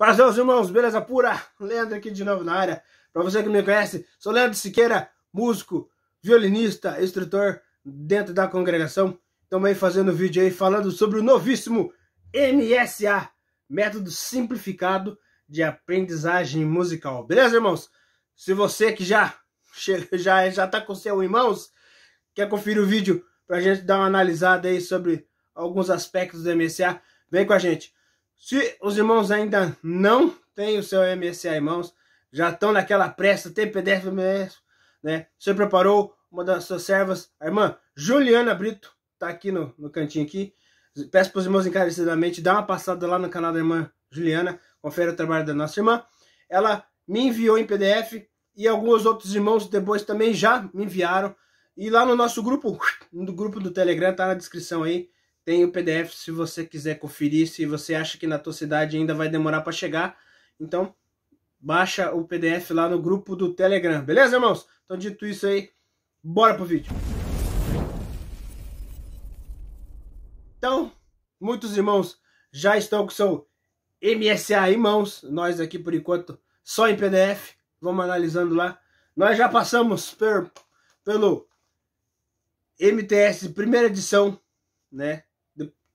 Para os meus irmãos, beleza pura? Leandro aqui de novo na área. Para você que me conhece, sou Leandro Siqueira, músico, violinista, instrutor dentro da congregação. Também fazendo vídeo aí falando sobre o novíssimo MSA, método simplificado de aprendizagem musical. Beleza, irmãos? Se você que já está já já tá com seu irmãos, mãos, quer conferir o vídeo para a gente dar uma analisada aí sobre alguns aspectos do MSA, vem com a gente. Se os irmãos ainda não têm o seu MSA em mãos, já estão naquela pressa, tem PDF mesmo, MS, né? Você preparou uma das suas servas, a irmã Juliana Brito, tá aqui no, no cantinho aqui. Peço para os irmãos encarecidamente, dá uma passada lá no canal da irmã Juliana, confere o trabalho da nossa irmã. Ela me enviou em PDF e alguns outros irmãos depois também já me enviaram. E lá no nosso grupo, no grupo do Telegram, tá na descrição aí. Tem o PDF se você quiser conferir, se você acha que na tua cidade ainda vai demorar para chegar. Então, baixa o PDF lá no grupo do Telegram, beleza, irmãos? Então, dito isso aí, bora pro vídeo. Então, muitos irmãos já estão com seu MSA em mãos. Nós aqui, por enquanto, só em PDF. Vamos analisando lá. Nós já passamos per, pelo MTS primeira edição, né?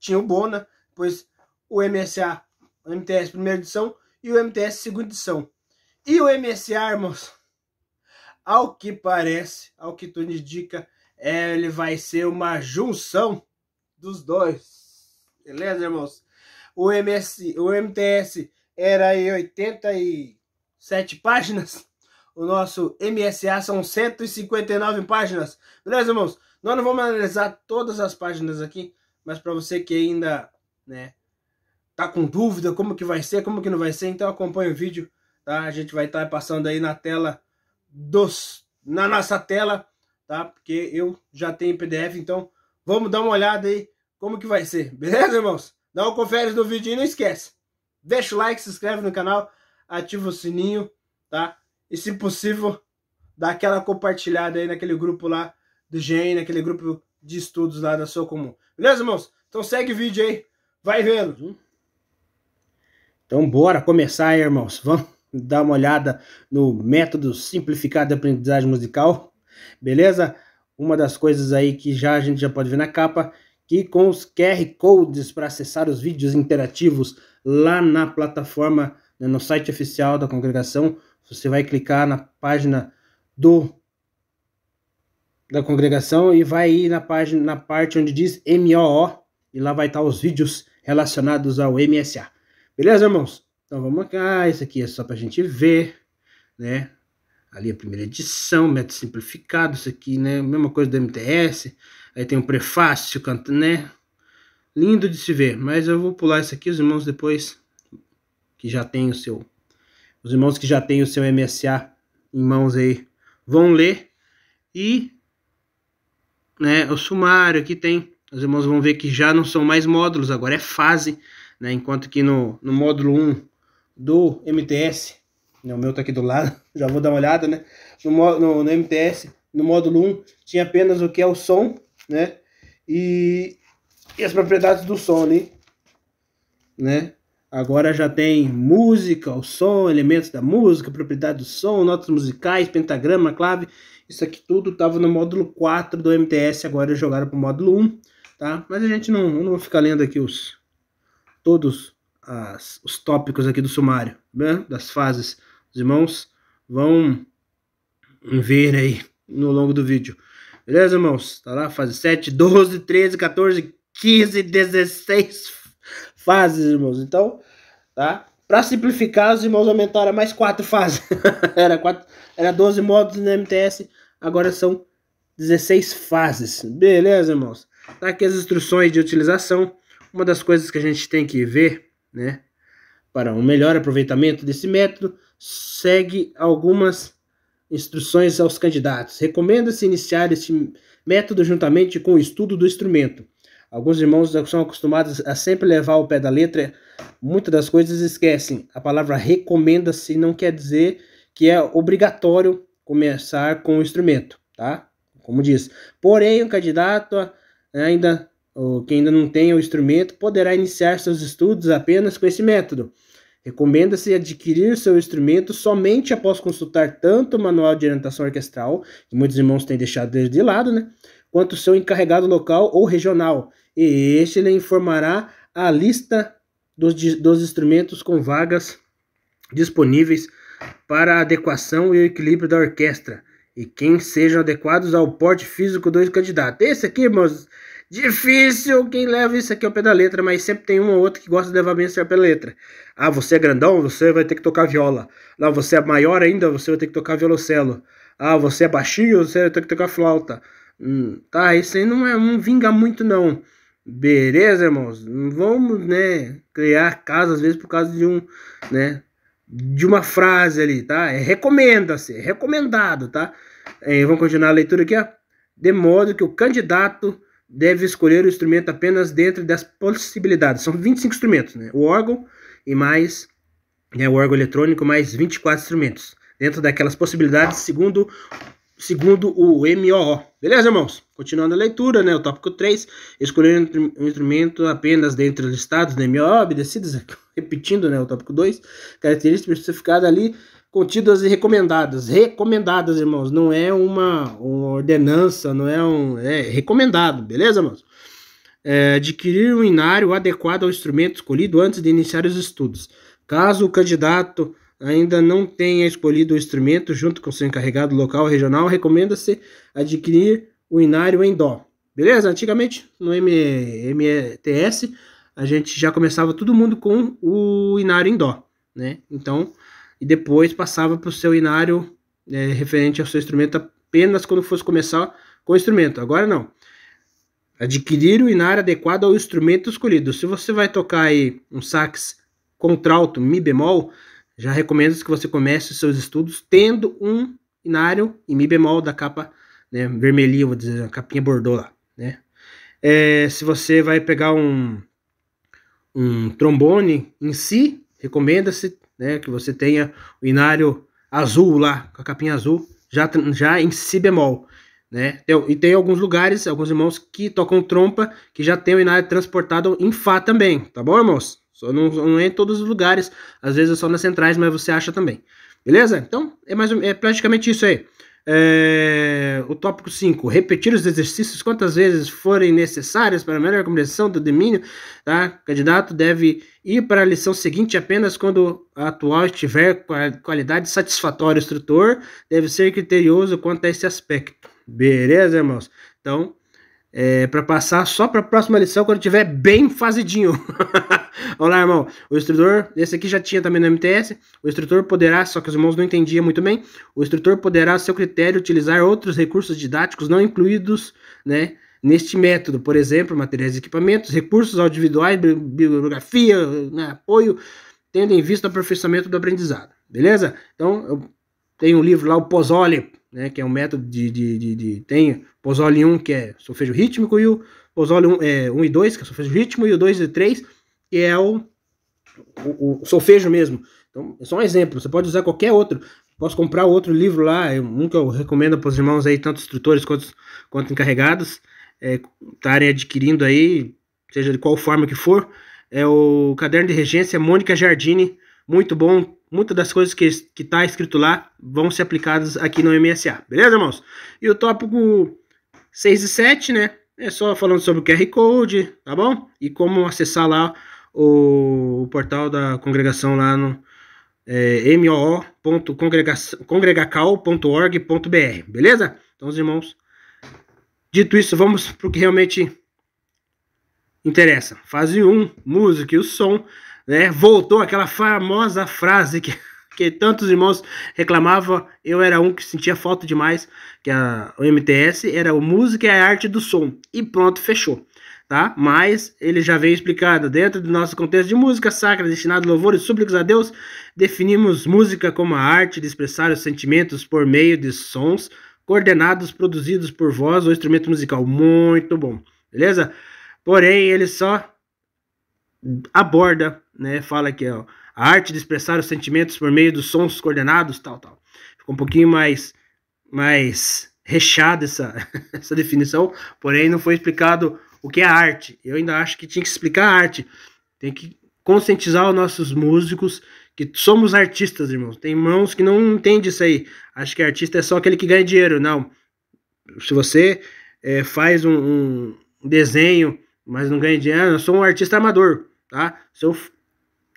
tinha o Bona, né? pois o MSA, o MTS primeira edição e o MTS segunda edição. E o MSA, irmãos, ao que parece, ao que tudo indica, é, ele vai ser uma junção dos dois. Beleza, irmãos? O, MS, o MTS era aí 87 páginas. O nosso MSA são 159 páginas. Beleza, irmãos? Nós não vamos analisar todas as páginas aqui mas para você que ainda, né, tá com dúvida como que vai ser, como que não vai ser, então acompanha o vídeo, tá? A gente vai estar tá passando aí na tela dos na nossa tela, tá? Porque eu já tenho PDF, então vamos dar uma olhada aí como que vai ser, beleza, irmãos? Dá uma confere no vídeo e não esquece. Deixa o like, se inscreve no canal, ativa o sininho, tá? E se possível, dá aquela compartilhada aí naquele grupo lá do GEM, naquele grupo de estudos lá da sua comum. Beleza, irmãos? Então segue o vídeo aí. Vai vendo. Uhum. Então bora começar aí, irmãos. Vamos dar uma olhada no método simplificado de aprendizagem musical. Beleza? Uma das coisas aí que já a gente já pode ver na capa, que com os QR codes para acessar os vídeos interativos lá na plataforma, né, no site oficial da congregação, você vai clicar na página do da congregação e vai ir na página na parte onde diz MOO e lá vai estar os vídeos relacionados ao MSA. Beleza, irmãos? Então vamos cá, isso ah, aqui é só para a gente ver, né? Ali a primeira edição, método simplificado, isso aqui, né? Mesma coisa do MTS. Aí tem um prefácio, canto, né? Lindo de se ver, mas eu vou pular isso aqui, os irmãos depois que já tem o seu os irmãos que já tem o seu MSA em mãos aí vão ler e né, o sumário, aqui tem. Os irmãos vão ver que já não são mais módulos, agora é fase, né, enquanto que no, no módulo 1 do MTS, né, o meu tá aqui do lado, já vou dar uma olhada, né, no, no, no MTS, no módulo 1, tinha apenas o que é o som, né, e, e as propriedades do som ali, né, Agora já tem música, o som, elementos da música, propriedade do som, notas musicais, pentagrama, clave. Isso aqui tudo estava no módulo 4 do MTS, agora jogaram para o módulo 1, tá? Mas a gente não, não vou ficar lendo aqui os todos as, os tópicos aqui do sumário, né? das fases. Os irmãos vão ver aí no longo do vídeo. Beleza, irmãos? Tá lá, fase 7, 12, 13, 14, 15, 16, fases, irmãos. Então, tá? Para simplificar, os irmãos aumentaram mais quatro fases. era, quatro, era 12 modos no MTS, agora são 16 fases. Beleza, irmãos? Tá aqui as instruções de utilização. Uma das coisas que a gente tem que ver, né? Para um melhor aproveitamento desse método, segue algumas instruções aos candidatos. Recomenda-se iniciar este método juntamente com o estudo do instrumento, Alguns irmãos são acostumados a sempre levar o pé da letra, muitas das coisas esquecem. A palavra recomenda-se não quer dizer que é obrigatório começar com o instrumento, tá? Como diz. Porém, o candidato ainda que ainda não tenha o instrumento poderá iniciar seus estudos apenas com esse método. Recomenda-se adquirir seu instrumento somente após consultar tanto o manual de orientação orquestral, que muitos irmãos têm deixado de lado, né? Quanto seu encarregado local ou regional, e este lhe informará a lista dos, dos instrumentos com vagas disponíveis para a adequação e o equilíbrio da orquestra e quem sejam adequados ao porte físico do candidato. Esse aqui, irmãos, difícil quem leva isso aqui ao é pé da letra, mas sempre tem um ou outro que gosta de levar bem ao pé da letra. Ah, você é grandão, você vai ter que tocar viola. Não, você é maior ainda, você vai ter que tocar violoncelo. Ah, você é baixinho, você vai ter que tocar flauta. Hum, tá, isso aí não é um vinga muito não. Beleza, irmãos? vamos, né, criar casa às vezes por causa de um, né, de uma frase ali, tá? É recomenda-se, é recomendado, tá? É, vamos continuar a leitura aqui, ó. De modo que o candidato deve escolher o instrumento apenas dentro das possibilidades. São 25 instrumentos, né? O órgão e mais, né, o órgão eletrônico mais 24 instrumentos. Dentro daquelas possibilidades, segundo segundo o MOO. Beleza, irmãos? Continuando a leitura, né? O tópico 3, escolher um instrumento apenas dentre os listados do MOO, obedecidos, repetindo, né? O tópico 2, características especificadas ali, contidas e recomendadas. Recomendadas, irmãos, não é uma, uma ordenança, não é um... É recomendado, beleza, irmãos? É, adquirir um inário adequado ao instrumento escolhido antes de iniciar os estudos. Caso o candidato ainda não tenha escolhido o instrumento junto com seu encarregado local regional, recomenda-se adquirir o inário em dó. Beleza? Antigamente no MTS a gente já começava todo mundo com o inário em dó, né? Então, e depois passava para o seu inário é, referente ao seu instrumento apenas quando fosse começar com o instrumento. Agora não. Adquirir o inário adequado ao instrumento escolhido. Se você vai tocar aí um sax contralto, mi bemol, já recomendo que você comece seus estudos tendo um inário em mi bemol da capa né, vermelhinha, vou dizer, a capinha bordô lá, né? É, se você vai pegar um, um trombone em si, recomenda-se né, que você tenha o inário azul lá, com a capinha azul, já, já em si bemol. Né? E tem alguns lugares, alguns irmãos que tocam trompa, que já tem o inário transportado em Fá também, tá bom, irmãos? Só não, não é em todos os lugares, às vezes é só nas centrais, mas você acha também. Beleza? Então, é, mais, é praticamente isso aí. É, o tópico 5, repetir os exercícios quantas vezes forem necessárias para melhor compreensão do domínio, tá? O candidato deve ir para a lição seguinte apenas quando a atual a qualidade satisfatória. O instrutor deve ser criterioso quanto a esse aspecto. Beleza, irmãos? Então, é, para passar só para a próxima lição quando tiver bem fazidinho. Olá, irmão. O instrutor, esse aqui já tinha também no MTS. O instrutor poderá, só que os irmãos não entendiam muito bem, o instrutor poderá, a seu critério, utilizar outros recursos didáticos não incluídos, né? Neste método, por exemplo, materiais e equipamentos, recursos individuais bibliografia, né, apoio, tendo em vista o aperfeiçoamento do aprendizado. Beleza? Então, eu tenho um livro lá, o Pozzoli, né, que é um método de, de, de, de tem posólio 1, que é solfejo rítmico, e o posólio 1, é, 1 e 2, que é solfejo rítmico, e o 2 e 3, que é o, o, o solfejo mesmo. Então, é só um exemplo, você pode usar qualquer outro. Posso comprar outro livro lá, um que eu recomendo para os irmãos aí, tanto instrutores quanto, quanto encarregados, é, estarem é, adquirindo aí, seja de qual forma que for, é o Caderno de Regência Mônica Jardini, muito bom, muitas das coisas que está escrito lá vão ser aplicadas aqui no MSA. Beleza, irmãos? E o tópico 6 e 7, né? É só falando sobre o QR Code, tá bom? E como acessar lá o, o portal da congregação lá no é, moo.congregacal.org.br, beleza? Então, os irmãos, dito isso, vamos para o que realmente interessa. Fase 1, música e o som né? Voltou aquela famosa frase que, que tantos irmãos reclamavam, eu era um que sentia falta demais, que a, o MTS era o Música é a Arte do Som. E pronto, fechou. Tá? Mas ele já veio explicado dentro do nosso contexto de música sacra, destinado a louvores súplicos a Deus, definimos música como a arte de expressar os sentimentos por meio de sons coordenados produzidos por voz ou instrumento musical. Muito bom, beleza? Porém, ele só aborda né? Fala que é, ó, a arte de expressar os sentimentos por meio dos sons coordenados, tal, tal. Ficou um pouquinho mais, mais rechada essa, essa definição, porém não foi explicado o que é arte. Eu ainda acho que tinha que explicar a arte. Tem que conscientizar os nossos músicos que somos artistas, irmãos. Tem irmãos que não entendem isso aí. Acho que artista é só aquele que ganha dinheiro. Não. Se você é, faz um, um, desenho, mas não ganha dinheiro, eu sou um artista amador, tá? Se eu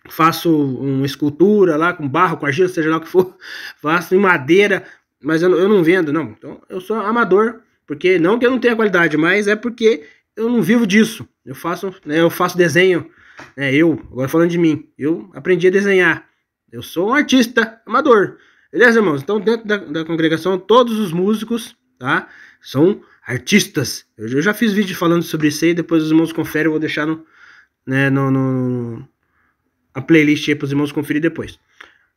faço uma escultura lá com barro, com argila, seja lá o que for, faço em madeira, mas eu, eu não vendo, não. Então eu sou amador, porque não que eu não tenha qualidade, mas é porque eu não vivo disso. Eu faço, né, eu faço desenho, né, eu, agora falando de mim, eu aprendi a desenhar. Eu sou um artista amador. Beleza, irmãos? Então, dentro da, da congregação, todos os músicos, tá? São artistas. Eu, eu já fiz vídeo falando sobre isso aí, depois os irmãos conferem, eu vou deixar no, né, no, no a playlist aí para os irmãos conferir depois.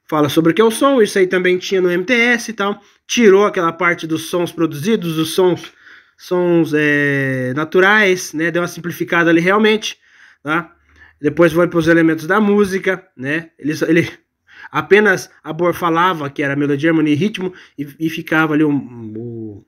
Fala sobre o que é o som, isso aí também tinha no MTS e tal. Tirou aquela parte dos sons produzidos, dos sons, sons é, naturais, né? Deu uma simplificada ali realmente, tá? Depois vai para os elementos da música, né? Ele, ele apenas Abor falava que era melodia, harmonia e ritmo e, e ficava ali o, o,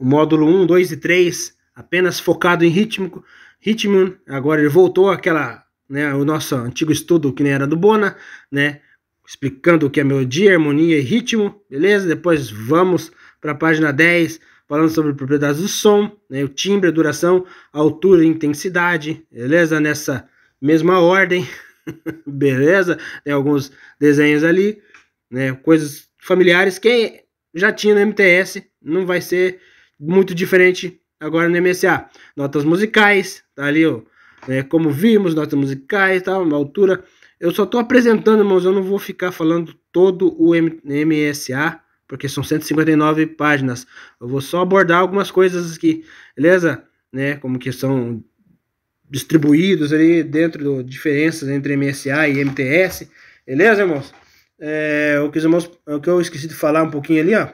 o módulo 1, 2 e 3 apenas focado em ritmo. Ritmo, agora ele voltou àquela né, o nosso antigo estudo que nem era do Bona, né, explicando o que é melodia, harmonia e ritmo, beleza? Depois vamos para a página 10, falando sobre propriedades do som, né, o timbre, a duração, a altura e intensidade, beleza? Nessa mesma ordem, beleza? Tem alguns desenhos ali, né, coisas familiares. Quem já tinha no MTS não vai ser muito diferente agora no MSA. Notas musicais, tá ali, ó né? como vimos, notas musicais, tal, uma altura. Eu só estou apresentando, irmãos, eu não vou ficar falando todo o MSA, porque são 159 páginas. Eu vou só abordar algumas coisas aqui, beleza? Né? Como que são distribuídos ali dentro do diferenças entre MSA e MTS, beleza, irmãos? É, o que os irmãos, o que eu esqueci de falar um pouquinho ali, ó.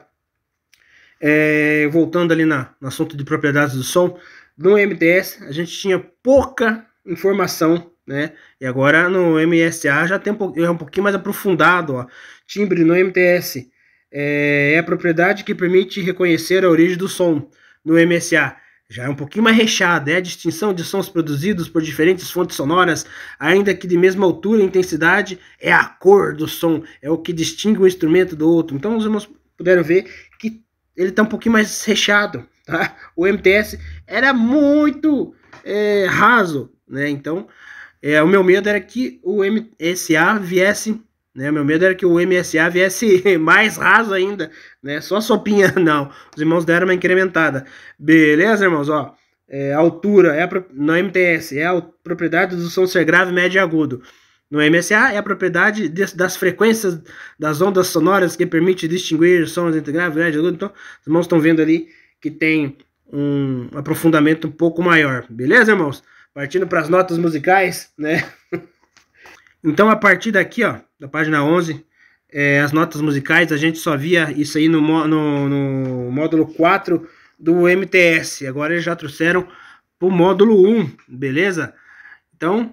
É, voltando ali na, no assunto de propriedades do som, no MTS a gente tinha pouca informação, né? E agora no MSA já tem um, pouquinho, é um pouquinho mais aprofundado, ó. Timbre no MTS é, é a propriedade que permite reconhecer a origem do som no MSA já é um pouquinho mais rechado. é a distinção de sons produzidos por diferentes fontes sonoras, ainda que de mesma altura e intensidade, é a cor do som, é o que distingue um instrumento do outro. Então os irmãos puderam ver que ele está um pouquinho mais rechado tá? O MTS era muito é, raso, né? Então, é, o meu medo era que o MSA viesse, né? O meu medo era que o MSA viesse mais raso ainda, né? Só sopinha, não. Os irmãos deram uma incrementada. Beleza, irmãos? Ó, é, altura é a, no MTS é a propriedade do som ser grave, médio e agudo. No MSA é a propriedade de, das frequências das ondas sonoras que permite distinguir sons entre grave, médio e agudo. Então, os irmãos estão vendo ali que tem um aprofundamento um pouco maior. Beleza, irmãos? Partindo para as notas musicais, né? Então, a partir daqui, ó, da página 11, é, as notas musicais, a gente só via isso aí no, no, no módulo 4 do MTS. Agora eles já trouxeram para o módulo 1, beleza? Então,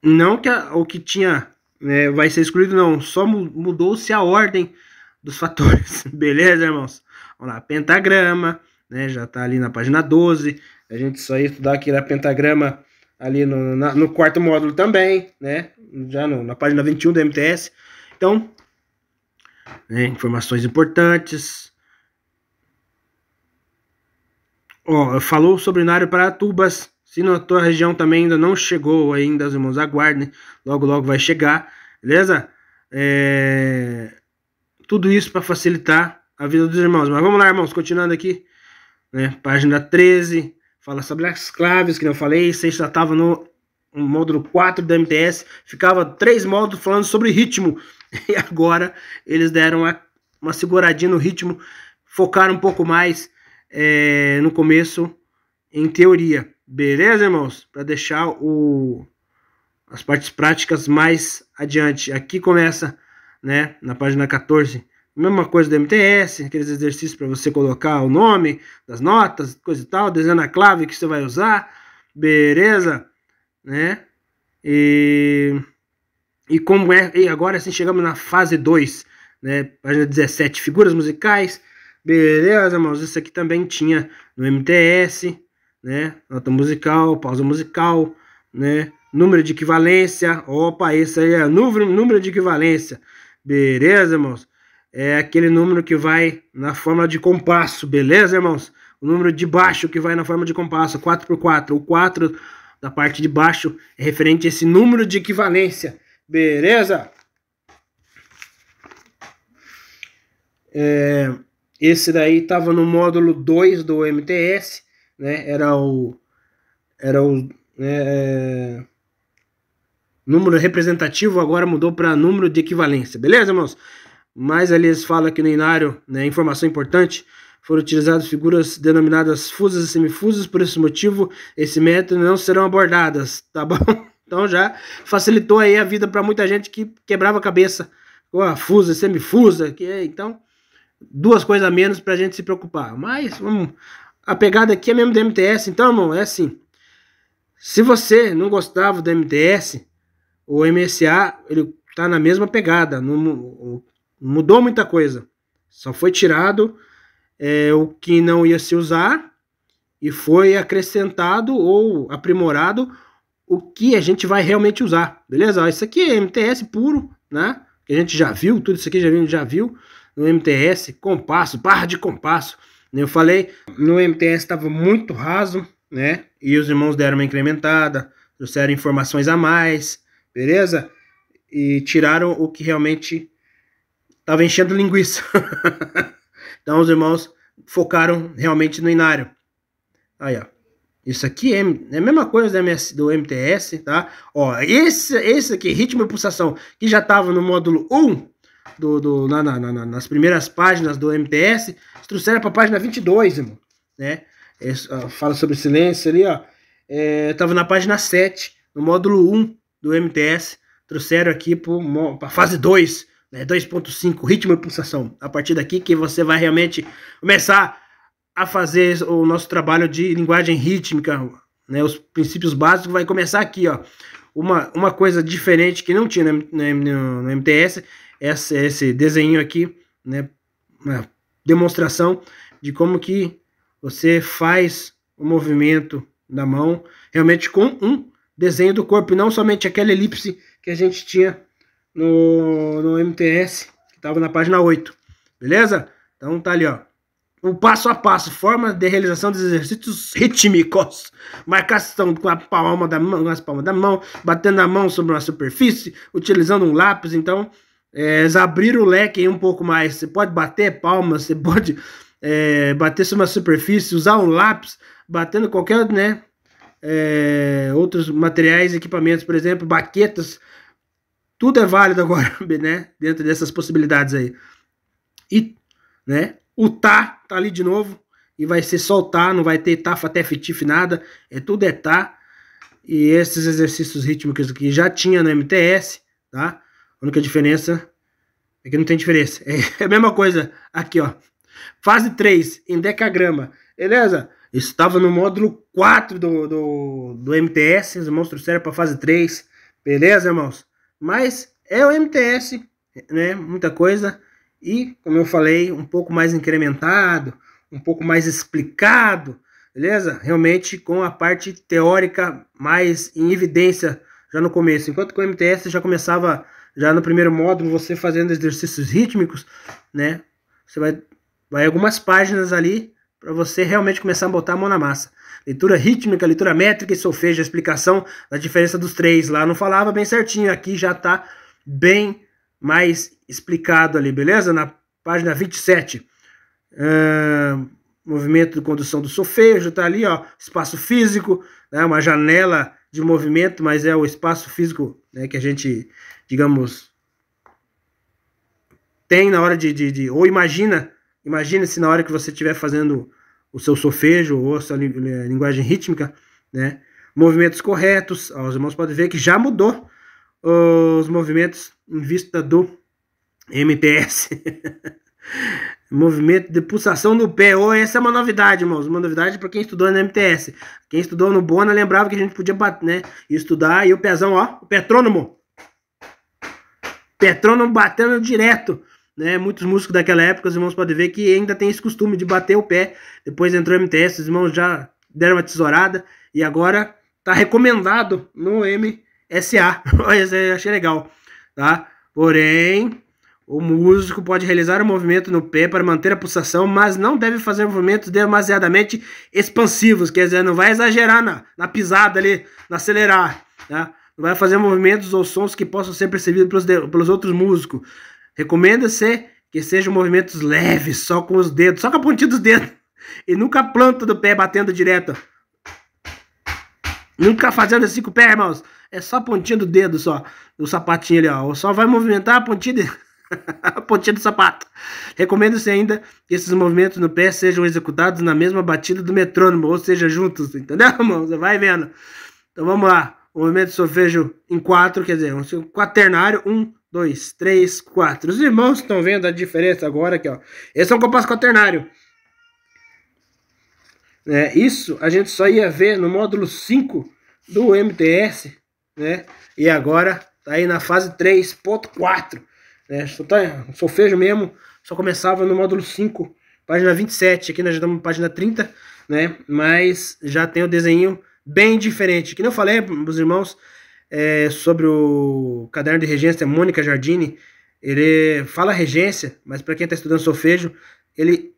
não que a, o que tinha né, vai ser excluído, não. Só mudou-se a ordem dos fatores, beleza, irmãos? Olha lá, pentagrama, né? Já está ali na página 12. A gente só ia estudar aqui na pentagrama ali no, na, no quarto módulo também, né? Já no, na página 21 do MTS. Então, né, informações importantes. Ó, falou sobre Nário para Tubas. Se na tua região também ainda não chegou ainda, os irmãos aguardem. Logo, logo vai chegar, beleza? É... Tudo isso para facilitar a vida dos irmãos. Mas vamos lá, irmãos, continuando aqui, né? Página 13, fala sobre as claves que eu falei, sexta estava no módulo 4 da MTS, ficava três módulos falando sobre ritmo. E agora eles deram uma, uma seguradinha no ritmo, focaram um pouco mais é, no começo em teoria. Beleza, irmãos? Para deixar o, as partes práticas mais adiante. Aqui começa, né, na página 14, Mesma coisa do MTS, aqueles exercícios para você colocar o nome das notas, coisa e tal, desenhar a clave que você vai usar, beleza, né? E, e como é, e agora assim chegamos na fase 2, né? Página 17, figuras musicais, beleza, mas isso aqui também tinha no MTS, né? Nota musical, pausa musical, né? Número de equivalência, opa, esse aí é número, número de equivalência, beleza, irmãos? é aquele número que vai na forma de compasso, beleza, irmãos? O número de baixo que vai na forma de compasso, 4 por 4. O 4 da parte de baixo é referente a esse número de equivalência, beleza? É, esse daí estava no módulo 2 do MTS, né? Era o era o né, é, número representativo, agora mudou para número de equivalência, beleza, irmãos? Mas ali eles falam que no Inário, né, informação importante, foram utilizadas figuras denominadas fusas e semifusas, por esse motivo, esse método não serão abordadas, tá bom? Então já facilitou aí a vida para muita gente que quebrava a cabeça com a fusa, semifusa, que é, então, duas coisas a menos para a gente se preocupar. Mas vamos, hum, a pegada aqui é mesmo do MTS, então, irmão, é assim. Se você não gostava do MTS, o MSA, ele tá na mesma pegada. No, mudou muita coisa. Só foi tirado é, o que não ia se usar e foi acrescentado ou aprimorado o que a gente vai realmente usar, beleza? isso aqui é MTS puro, né? Que a gente já viu, tudo isso aqui já, já viu no MTS, compasso, barra de compasso. Eu falei, no MTS estava muito raso, né? E os irmãos deram uma incrementada, trouxeram informações a mais, beleza? E tiraram o que realmente estava enchendo linguiça. então os irmãos focaram realmente no Inário. Aí, ó. Isso aqui é, é a mesma coisa do, MS, do MTS, tá? Ó, esse, esse aqui, ritmo e pulsação, que já estava no módulo 1, do, do, na, na, na, nas primeiras páginas do MTS, trouxeram para a página 22, irmão, né? Esse, ó, fala sobre silêncio ali, ó. É, tava na página 7, no módulo 1 do MTS, trouxeram aqui para a fase 2 né, 2.5 ritmo e pulsação. A partir daqui que você vai realmente começar a fazer o nosso trabalho de linguagem rítmica, né, os princípios básicos vai começar aqui, ó. Uma, uma coisa diferente que não tinha no, no, no MTS, esse, esse desenho aqui, né, uma demonstração de como que você faz o movimento da mão realmente com um desenho do corpo, e não somente aquela elipse que a gente tinha no, no MTS, que estava na página 8. Beleza? Então tá ali, ó. O passo a passo, forma de realização dos exercícios rítmicos. Marcação com a palma da mão, com as palmas da mão, batendo a mão sobre uma superfície, utilizando um lápis, então é, abrir o leque um pouco mais. Você pode bater palmas, você pode é, bater sobre uma superfície, usar um lápis, batendo qualquer, né? É, outros materiais, equipamentos, por exemplo, baquetas, tudo é válido agora, né? Dentro dessas possibilidades aí. E, né? O tá, tá ali de novo. E vai ser soltar, tá, não vai ter tafa até fitif, nada. É tudo é tá. E esses exercícios rítmicos que já tinha no MTS, tá? A única diferença é que não tem diferença. É a mesma coisa aqui, ó. Fase 3, em decagrama. Beleza? Estava no módulo 4 do, do, do MTS, os monstros sérios para fase 3. Beleza, irmãos? Mas é o MTS, né? Muita coisa. E, como eu falei, um pouco mais incrementado, um pouco mais explicado, beleza? Realmente com a parte teórica mais em evidência já no começo. Enquanto que o MTS já começava já no primeiro módulo você fazendo exercícios rítmicos, né? Você vai vai algumas páginas ali para você realmente começar a botar a mão na massa. Leitura rítmica, leitura métrica e solfejo, a explicação da diferença dos três lá não falava bem certinho, aqui já está bem mais explicado ali, beleza? Na página 27. Uh, movimento de condução do solfejo, tá ali, ó, espaço físico, né, uma janela de movimento, mas é o espaço físico né, que a gente, digamos, tem na hora de, de, de ou imagina Imagina se na hora que você estiver fazendo o seu sofejo ou a sua linguagem rítmica, né? Movimentos corretos, os irmãos podem ver que já mudou os movimentos em vista do MPS. Movimento de pulsação no pé. Oh, essa é uma novidade, irmãos. Uma novidade para quem estudou no MTS. Quem estudou no Bona lembrava que a gente podia bater, né, estudar e o pezão, ó, o petrônomo. Petrônomo batendo direto. Né, muitos músicos daquela época, os irmãos podem ver que ainda tem esse costume de bater o pé. Depois entrou o MTS, os irmãos já deram uma tesourada e agora tá recomendado no MSA. achei legal, tá? Porém, o músico pode realizar o um movimento no pé para manter a pulsação, mas não deve fazer movimentos demasiadamente expansivos, quer dizer, não vai exagerar na, na pisada ali, na acelerar, tá? Não vai fazer movimentos ou sons que possam ser percebidos pelos, pelos outros músicos. Recomenda-se que sejam movimentos leves, só com os dedos, só com a pontinha dos dedos. E nunca a planta do pé batendo direto. Nunca fazendo assim com o pé, irmãos. É só a pontinha do dedo só. O sapatinho ali, ó. Só vai movimentar a pontinha, de... a pontinha do sapato. Recomenda-se ainda que esses movimentos no pé sejam executados na mesma batida do metrônomo, ou seja, juntos, entendeu, irmãos? vai vendo. Então vamos lá. movimento de solfejo em quatro, quer dizer, um quaternário, um, dois, três, quatro. Os irmãos estão vendo a diferença agora aqui, ó. Esse é um compasso quaternário. É, isso a gente só ia ver no módulo 5 do MTS, né? E agora tá aí na fase 3.4, né? Só tá, solfejo mesmo, só começava no módulo 5, página 27, aqui nós já estamos na página 30, né? Mas já tem o desenho bem diferente. Que não falei para os irmãos, é, sobre o caderno de regência Mônica Jardini. Ele fala regência, mas para quem está estudando solfejo, ele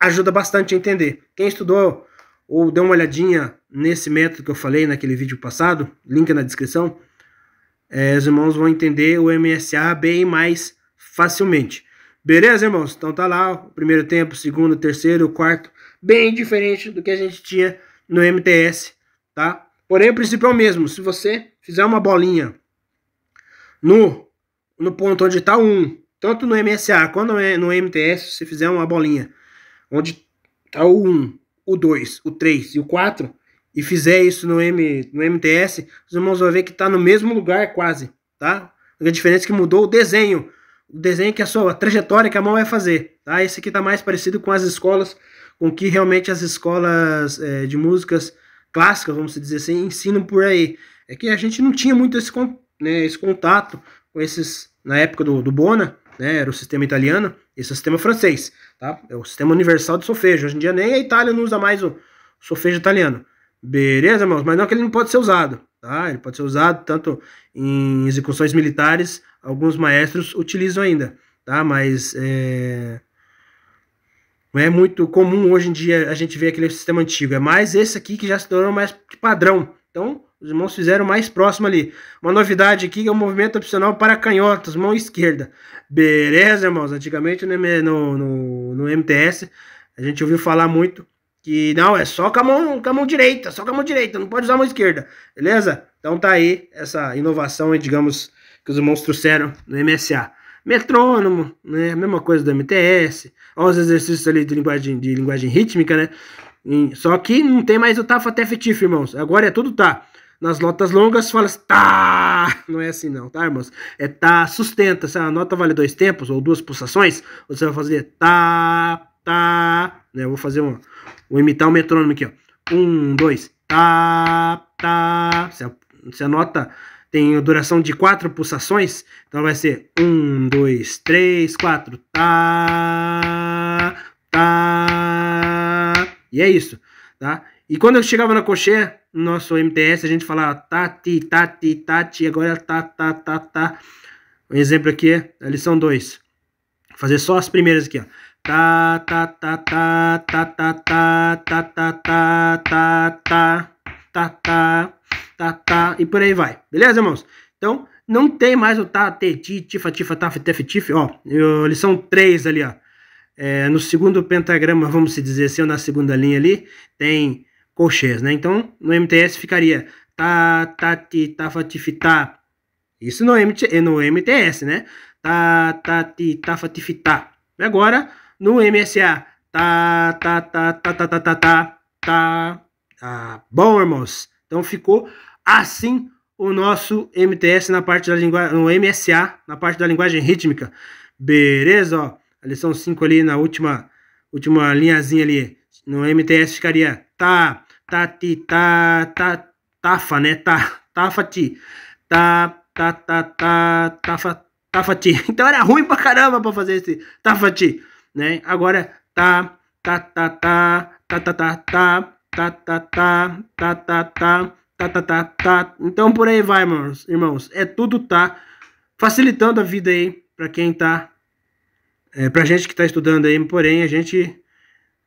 ajuda bastante a entender. Quem estudou ou deu uma olhadinha nesse método que eu falei naquele vídeo passado, link na descrição, é, os irmãos vão entender o MSA bem mais facilmente. Beleza, irmãos? Então tá lá o primeiro tempo, segundo, terceiro, quarto, bem diferente do que a gente tinha no MTS, tá? Porém, o princípio é o mesmo. Se você fizer uma bolinha no, no ponto onde está o 1, tanto no MSA quanto no MTS, se fizer uma bolinha onde está o 1, o 2, o 3 e o 4, e fizer isso no, M, no MTS, os irmãos vão ver que está no mesmo lugar quase, tá? A diferença é que mudou o desenho, o desenho que a sua a trajetória que a mão vai fazer, tá? Esse aqui está mais parecido com as escolas, com que realmente as escolas é, de músicas clássicas, vamos dizer assim, ensinam por aí é que a gente não tinha muito esse, né, esse contato com esses, na época do, do Bona, né, era o sistema italiano, esse é o sistema francês, tá? É o sistema universal de sofejo, Hoje em dia nem a Itália não usa mais o sofejo italiano. Beleza, irmãos? Mas não que ele não pode ser usado, tá? Ele pode ser usado tanto em execuções militares, alguns maestros utilizam ainda, tá? Mas é... Não é muito comum hoje em dia a gente ver aquele sistema antigo. É mais esse aqui que já se tornou mais padrão. Então, os irmãos fizeram mais próximo ali. Uma novidade aqui é o um movimento opcional para canhotas, mão esquerda. Beleza, irmãos. Antigamente no, no, no MTS a gente ouviu falar muito que não, é só com a, mão, com a mão direita, só com a mão direita, não pode usar a mão esquerda. Beleza? Então tá aí essa inovação, digamos, que os irmãos trouxeram no MSA. Metrônomo, né? A mesma coisa do MTS. Olha os exercícios ali de linguagem, de linguagem rítmica, né? Só que não tem mais o tafa até irmãos. Agora é tudo tá. Nas notas longas fala assim, tá, não é assim não, tá, irmãos? É tá, sustenta, se a nota vale dois tempos ou duas pulsações, você vai fazer tá, tá, né? Eu vou fazer um, vou imitar o um metrônomo aqui, ó. Um, dois, tá, tá. Se a, se a nota tem duração de quatro pulsações, então vai ser um, dois, três, quatro, tá, tá. E é isso, tá? E quando eu chegava na Coché, nosso MTS, a gente falava Tati, Tati, Tati, agora tá, tá, tá, tá. Um exemplo aqui a lição 2. Fazer só as primeiras aqui, ó. Tá, tá, tá, tá, tá, tá, tá, tá, tá, tá, tá, tá, tá, tá, tá, tá, e por aí vai. Beleza, irmãos? Então, não tem mais o tá, te, ti, tifa, tifa, taf, tef, tif, ó. Lição 3 ali, ó. É, no segundo pentagrama, vamos dizer assim, ou na segunda linha ali, tem colchês, né? Então, no MTS ficaria tá, tá, ti, tá, fatifitá. Isso no, MT, no MTS, né? Tá, tá, ti, tá, fatifitá. E agora, no MSA, tá, tá, tá, tá, tá, tá, tá, tá, tá. Ah, bom, irmãos. Então, ficou assim o nosso MTS na parte da linguagem, no MSA, na parte da linguagem rítmica. Beleza, ó. A lição 5 ali na última, última linhazinha ali. No MTS ficaria tá, tati ta ta tafa, né? Ta tafa ti, Ta ta ta ta tafa tafa ti. Então era ruim pra caramba pra fazer esse tafa ti, né? Agora tá ta, ta, ta, ta, ta, ta, ta, ta, ta, ta, ta, ta, ta, ta, ta, ta, tá. Então por aí vai, meus irmãos. É tudo tá facilitando a vida aí para quem tá é, pra gente que tá estudando aí, porém a gente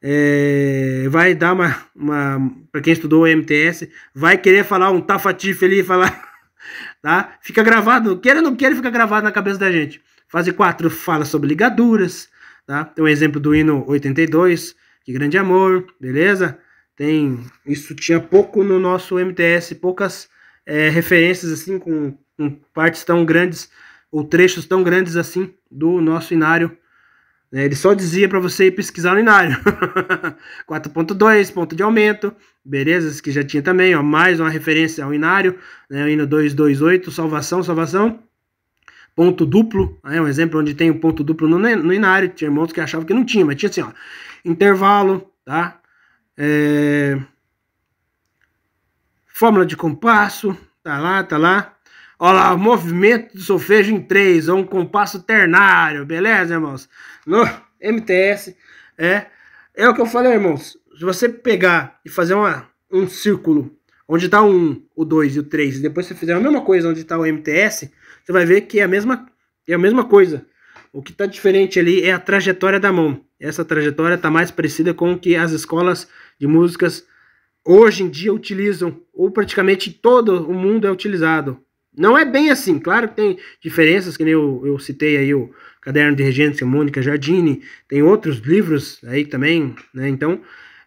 é, vai dar uma, uma para quem estudou o MTS, vai querer falar um tafatife ali, falar, tá? Fica gravado, queira ou não queira, fica gravado na cabeça da gente. Fase 4 fala sobre ligaduras, tá? Tem um exemplo do hino 82, que grande amor, beleza? Tem isso tinha pouco no nosso MTS, poucas é, referências assim com, com partes tão grandes ou trechos tão grandes assim do nosso inário né? Ele só dizia para você ir pesquisar no inário. 4.2, ponto de aumento, beleza? que já tinha também, ó, mais uma referência ao inário, né, o hino 228, salvação, salvação. Ponto duplo, é um exemplo onde tem um ponto duplo no, né? no inário, tinha irmãos que achavam que não tinha, mas tinha assim, ó, intervalo, tá? É... Fórmula de compasso, tá lá, tá lá. Olha lá, movimento do solfejo em três, ou é um compasso ternário, beleza, irmãos? No MTS é, é o que eu falei, irmãos. Se você pegar e fazer uma, um círculo onde está o 1, o 2 e o 3, e depois você fizer a mesma coisa onde está o MTS, você vai ver que é a mesma, é a mesma coisa. O que está diferente ali é a trajetória da mão. Essa trajetória está mais parecida com o que as escolas de músicas hoje em dia utilizam, ou praticamente todo o mundo é utilizado. Não é bem assim, claro que tem diferenças, que nem eu, eu citei aí o Caderno de Regência Mônica Jardini, tem outros livros aí também, né? Então,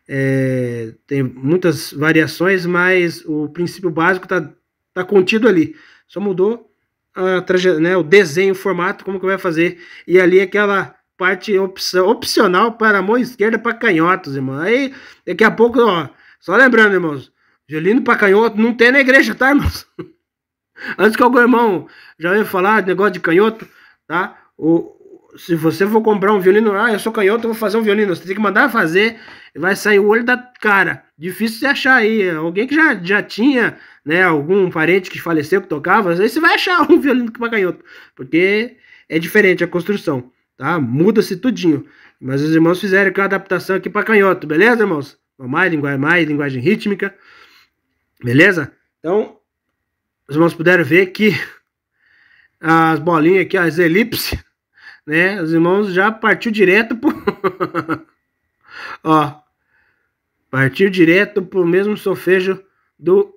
é, tem muitas variações, mas o princípio básico está tá contido ali. Só mudou a, né, o desenho, o formato, como que vai fazer. E ali é aquela parte opção, opcional para a mão esquerda para canhotos, irmão. Aí, daqui a pouco, ó, só lembrando, irmãos, violino para canhoto não tem na igreja, tá, irmãos? Antes que algum irmão já veio falar de negócio de canhoto, tá? O, se você for comprar um violino, ah, eu sou canhoto, eu vou fazer um violino. Você tem que mandar fazer, vai sair o olho da cara. Difícil de achar aí. Alguém que já, já tinha, né, algum parente que faleceu, que tocava, aí você vai achar um violino com uma canhoto. Porque é diferente a construção, tá? Muda-se tudinho. Mas os irmãos fizeram aqui uma adaptação aqui para canhoto, beleza, irmãos? Mais linguagem, mais linguagem rítmica. Beleza? Então, os irmãos puderam ver que as bolinhas aqui, as elipses, né? Os irmãos já partiu direto pro... Ó, partiu direto pro mesmo solfejo do...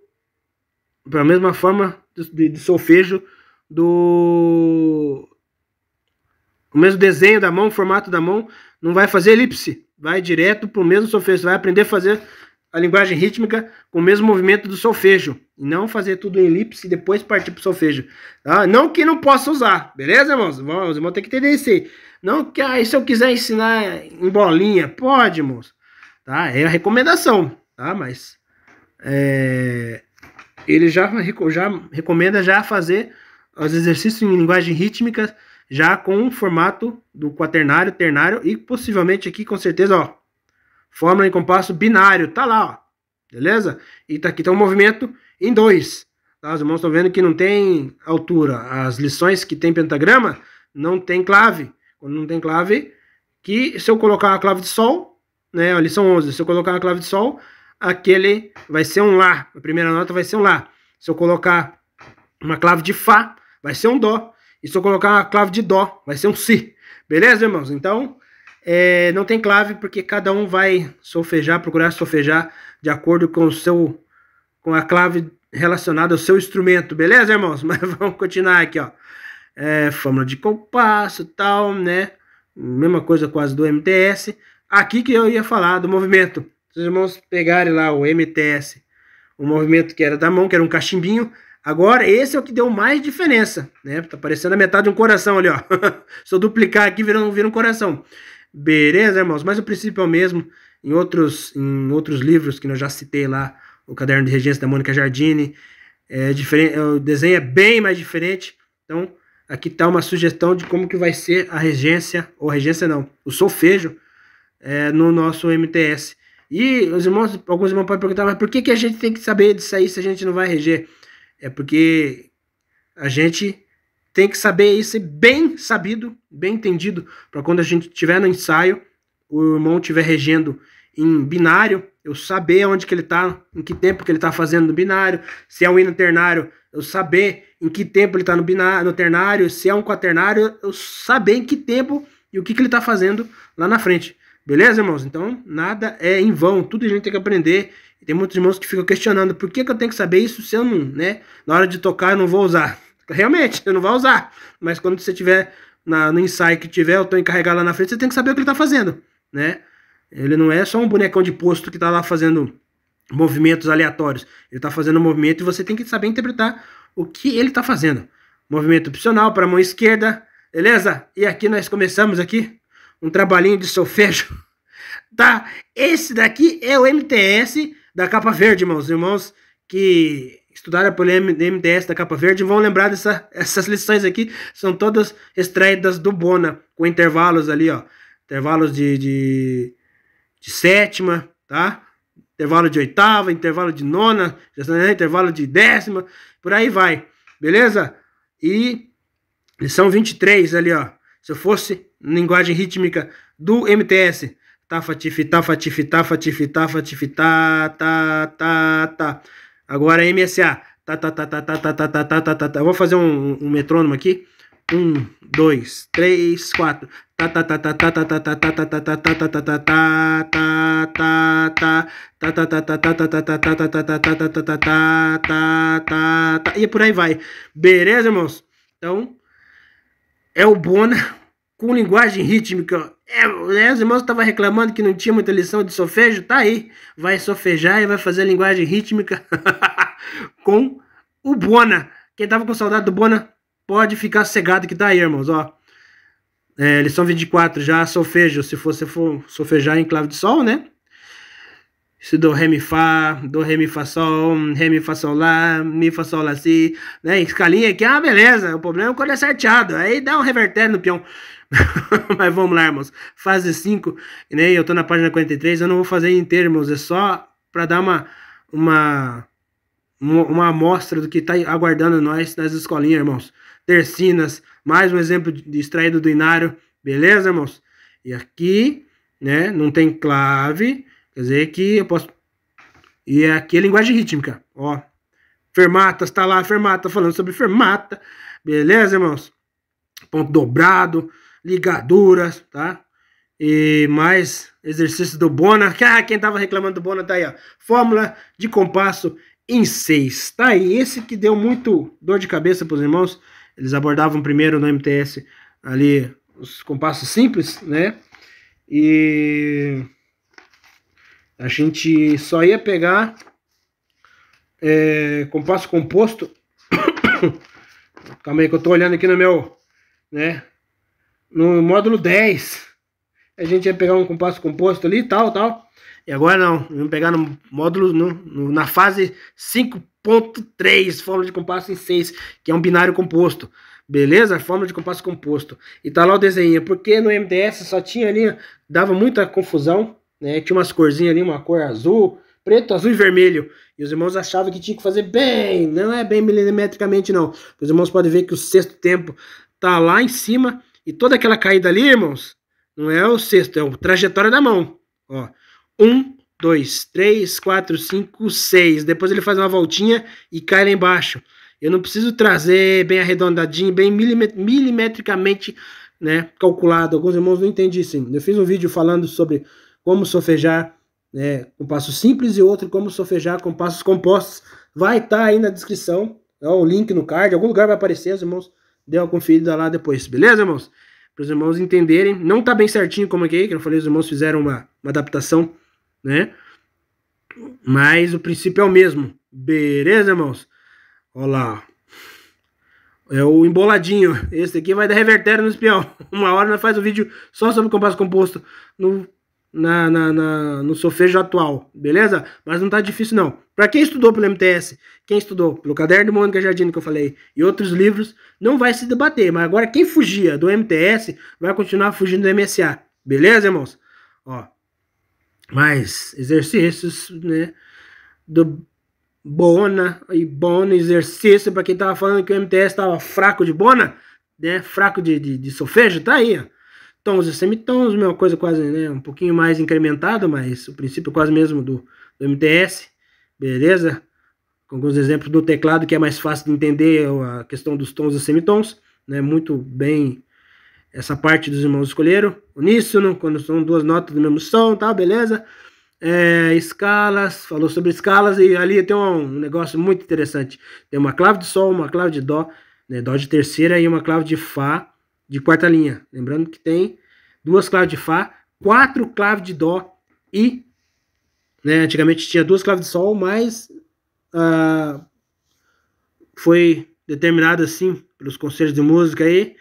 Pra mesma forma de, de solfejo do... O mesmo desenho da mão, formato da mão, não vai fazer elipse. Vai direto pro mesmo solfejo. Você vai aprender a fazer a linguagem rítmica com o mesmo movimento do solfejo. Não fazer tudo em elipse e depois partir pro solfejo. Ah, não que não possa usar, beleza, irmãos? Vamos, irmãos, tem que entender isso aí. Não que aí ah, se eu quiser ensinar em bolinha, pode, irmãos. Tá? É a recomendação, tá? Mas é, ele já, já recomenda já fazer os exercícios em linguagem rítmica já com o formato do quaternário, ternário e possivelmente aqui com certeza, ó, fórmula em compasso binário, tá lá, ó. Beleza? E tá aqui tá um movimento em dois. Tá? Os irmãos estão vendo que não tem altura. As lições que tem pentagrama não tem clave. Quando não tem clave, que se eu colocar a clave de sol, né, a lição 11, se eu colocar a clave de sol, aquele vai ser um lá. A primeira nota vai ser um lá. Se eu colocar uma clave de fá, vai ser um dó. E se eu colocar a clave de dó, vai ser um si. Beleza, irmãos? Então, é, não tem clave porque cada um vai solfejar, procurar solfejar de acordo com o seu com a clave relacionada ao seu instrumento, beleza, irmãos? Mas vamos continuar aqui, ó. É, fórmula de compasso tal, né? Mesma coisa quase do MTS. Aqui que eu ia falar do movimento. Se os irmãos pegarem lá o MTS, o movimento que era da mão, que era um cachimbinho, Agora, esse é o que deu mais diferença, né? Tá parecendo a metade de um coração ali, ó. Se eu duplicar aqui, vira um, vira um coração. Beleza, irmãos? Mas o princípio é o mesmo. Em outros, em outros livros que eu já citei lá, o caderno de regência da Mônica Jardini. É diferente, o desenho é bem mais diferente. Então, aqui está uma sugestão de como que vai ser a regência, ou regência não, o solfejo é, no nosso MTS. E os irmãos, alguns irmãos podem perguntar, mas por que, que a gente tem que saber disso aí se a gente não vai reger? É porque a gente tem que saber isso bem sabido, bem entendido, para quando a gente estiver no ensaio, o irmão estiver regendo em binário, eu saber onde que ele está, em que tempo que ele está fazendo no binário, se é um hino ternário, eu saber em que tempo ele está no, binário, no ternário, se é um quaternário, eu saber em que tempo e o que, que ele está fazendo lá na frente. Beleza, irmãos? Então, nada é em vão, tudo a gente tem que aprender. tem muitos irmãos que ficam questionando, por que, que eu tenho que saber isso se eu não, né, na hora de tocar eu não vou usar? Realmente, eu não vou usar, mas quando você tiver na, no ensaio que tiver, eu estou encarregado lá na frente, você tem que saber o que ele está fazendo, né? Ele não é só um bonecão de posto que está lá fazendo movimentos aleatórios. Ele está fazendo um movimento e você tem que saber interpretar o que ele está fazendo. Movimento opcional para a mão esquerda, beleza? E aqui nós começamos aqui um trabalhinho de solfejo, tá? Esse daqui é o MTS da capa verde, irmãos. Irmãos que estudaram pelo MTS da capa verde vão lembrar dessa, essas lições aqui. São todas extraídas do Bona, com intervalos ali, ó. Intervalos de, de de sétima, tá? Intervalo de oitava, intervalo de nona, intervalo de décima, por aí vai, beleza? E lição 23 ali, ó. Se eu fosse linguagem rítmica do MTS, tá, fatifitá, fatifitá, fatifitá, fatifitá, tá, tá, tá. Agora MSA, tá, tá, tá, tá, tá, tá, tá, tá, tá, tá, tá, tá. Vou fazer um, um metrônomo aqui. Um, dois, três, quatro. E por aí vai. Beleza, irmãos? Então, é o Bona com linguagem rítmica. É, os irmãos estavam reclamando que não tinha muita lição de sofejo. Tá aí. Vai sofejar e vai fazer a linguagem rítmica com o Bona. Quem tava com saudade do Bona pode ficar cegado que tá aí, irmãos. Ó é, lição 24, já solfejo, se você for solfejar em clave de sol, né? Se do, ré, mi, fá, do, ré, mi, fá, sol, ré, mi, fá, sol, lá, mi, fá, sol, lá, si, né? Escalinha aqui é uma beleza, o problema é quando é sorteado, aí dá um reverter no peão. Mas vamos lá, irmãos. Fase 5, né? Eu tô na página 43, eu não vou fazer inteiro, irmãos, é só para dar uma, uma, uma amostra do que tá aguardando nós nas escolinhas, irmãos. Tercinas, mais um exemplo de extraído do inário, beleza, irmãos? E aqui, né, não tem clave, quer dizer que eu posso... E aqui é linguagem rítmica, ó. Fermata, está lá, fermata, tá falando sobre fermata, beleza, irmãos? Ponto dobrado, ligaduras, tá? E mais exercício do Bona. Ah, quem tava reclamando do Bona tá aí, ó. Fórmula de compasso em 6. Tá aí, esse que deu muito dor de cabeça pros irmãos. Eles abordavam primeiro no MTS ali os compassos simples, né? E a gente só ia pegar é, compasso composto. Calma aí que eu tô olhando aqui no meu, né? No módulo 10, a gente ia pegar um compasso composto ali, e tal, tal. E agora não, vamos pegar no módulo, no, no, na fase 5.3, fórmula de compasso em 6, que é um binário composto. Beleza? Fórmula de compasso composto. E tá lá o desenho. Porque no MDS só tinha ali, dava muita confusão, né? Tinha umas corzinhas ali, uma cor azul, preto, azul e vermelho. E os irmãos achavam que tinha que fazer bem, não é bem milimetricamente não. Os irmãos podem ver que o sexto tempo tá lá em cima e toda aquela caída ali, irmãos, não é o sexto, é o trajetória da mão. Ó, um, dois, três, quatro, cinco, seis. Depois ele faz uma voltinha e cai lá embaixo. Eu não preciso trazer bem arredondadinho, bem milimetricamente né, calculado. Alguns irmãos não entendem isso. Eu fiz um vídeo falando sobre como sofejar né, com passos passo simples e outro como sofejar com passos compostos. Vai estar tá aí na descrição, é o link no card, algum lugar vai aparecer, os irmãos dê uma conferida lá depois, beleza, irmãos? Para os irmãos entenderem, não está bem certinho como é, é que eu falei, os irmãos fizeram uma, uma adaptação né? Mas o princípio é o mesmo. Beleza, irmãos? Olha lá. É o emboladinho. Esse aqui vai dar revertério no espião. Uma hora nós faz o um vídeo só sobre compasso composto no, na, na, na, no sofejo atual. Beleza? Mas não tá difícil, não. Para quem estudou pelo MTS, quem estudou pelo Caderno de Mônica Jardim, que eu falei, e outros livros, não vai se debater. Mas agora quem fugia do MTS vai continuar fugindo do MSA. Beleza, irmãos? Ó mais exercícios, né? Do Bona e Bona exercício para quem tava falando que o MTS tava fraco de Bona, né? Fraco de, de, de solfejo, tá aí, ó. Tons e semitons, mesma coisa quase, né? Um pouquinho mais incrementado, mas o princípio é quase mesmo do, do MTS, beleza? Com alguns exemplos do teclado que é mais fácil de entender a questão dos tons e semitons, né? Muito bem essa parte dos irmãos escolheram, uníssono, quando são duas notas do mesmo som, tá, beleza? É, escalas, falou sobre escalas, e ali tem um, um negócio muito interessante. Tem uma clave de sol, uma clave de dó, né, dó de terceira e uma clave de fá de quarta linha. Lembrando que tem duas claves de fá, quatro claves de dó e né, antigamente tinha duas claves de sol, mas ah, foi determinado assim pelos conselhos de música aí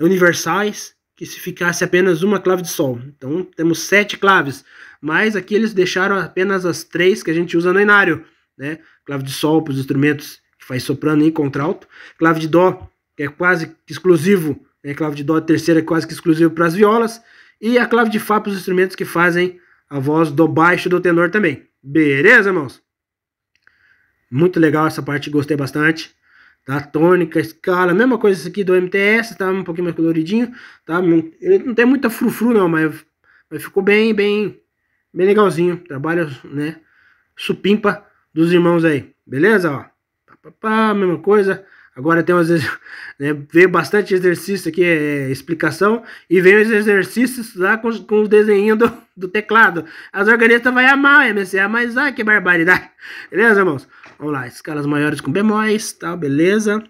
universais que se ficasse apenas uma clave de sol. Então temos sete claves, mas aqui eles deixaram apenas as três que a gente usa no inário, né? Clave de sol para os instrumentos que faz soprano e contralto, clave de dó que é quase exclusivo, né? clave de dó terceira é quase que exclusivo para as violas e a clave de fá para os instrumentos que fazem a voz do baixo do tenor também. Beleza, irmãos? Muito legal essa parte, gostei bastante. Tá? Tônica, escala, mesma coisa isso aqui do MTS, tá? Um pouquinho mais coloridinho, tá? Ele não tem muita frufru não, mas, mas ficou bem, bem, bem legalzinho. Trabalho, né? Supimpa dos irmãos aí, beleza? Ó, pá, pá, pá mesma coisa. Agora tem umas, né, veio bastante exercício aqui, é, é explicação, e veio os exercícios lá com, com os do, do teclado. As organistas vai amar o MCA, mas ai que barbaridade. Beleza, irmãos? Vamos lá, escalas maiores com bemóis, tal, beleza.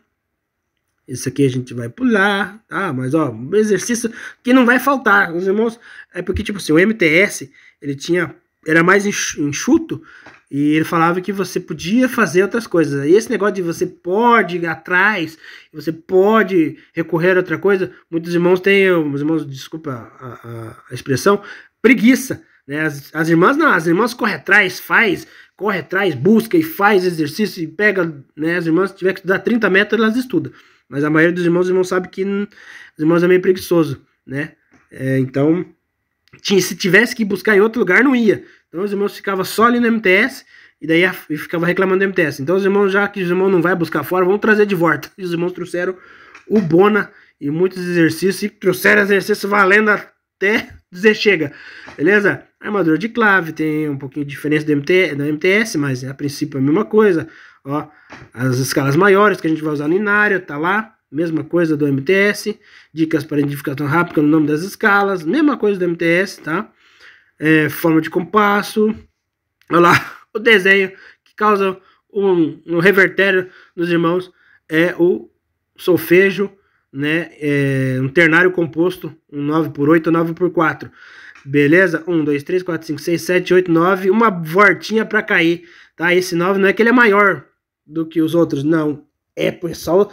Isso aqui a gente vai pular, tá? Mas ó, um exercício que não vai faltar, os irmãos. É porque, tipo assim, o MTS, ele tinha. Era mais enxuto, e ele falava que você podia fazer outras coisas. E esse negócio de você pode ir atrás, você pode recorrer a outra coisa, muitos irmãos têm, os irmãos, desculpa a, a, expressão, preguiça. Né? As, as irmãs não, as irmãs correm atrás, faz, corre atrás, busca e faz exercício e pega. Né? As irmãs, se tiver que estudar 30 metros, elas estudam. Mas a maioria dos irmãos, os irmãos sabe que os irmãos é meio preguiçoso, né? É, então, tinha, se tivesse que buscar em outro lugar, não ia. Então os irmãos ficavam só ali no MTS e daí ficava reclamando do MTS. Então os irmãos, já que os irmãos não vai buscar fora, vão trazer de volta. E os irmãos trouxeram o Bona e muitos exercícios e trouxeram exercícios valendo até dizer chega. Beleza? Armador de clave tem um pouquinho de diferença do, MT, MTS, mas a princípio é a mesma coisa. Ó, as escalas maiores que a gente vai usar no Inário, tá lá. Mesma coisa do MTS, dicas para identificação rápida no nome das escalas, mesma coisa do MTS, tá? É, forma de compasso, olha lá, o desenho que causa um, um revertério nos irmãos é o solfejo, né? É um ternário composto, um 9 por 8, 9 por 4. Beleza? 1, 2, 3, 4, 5, 6, 7, 8, 9. Uma voltinha para cair, tá? Esse 9 não é que ele é maior do que os outros, não. É, pessoal,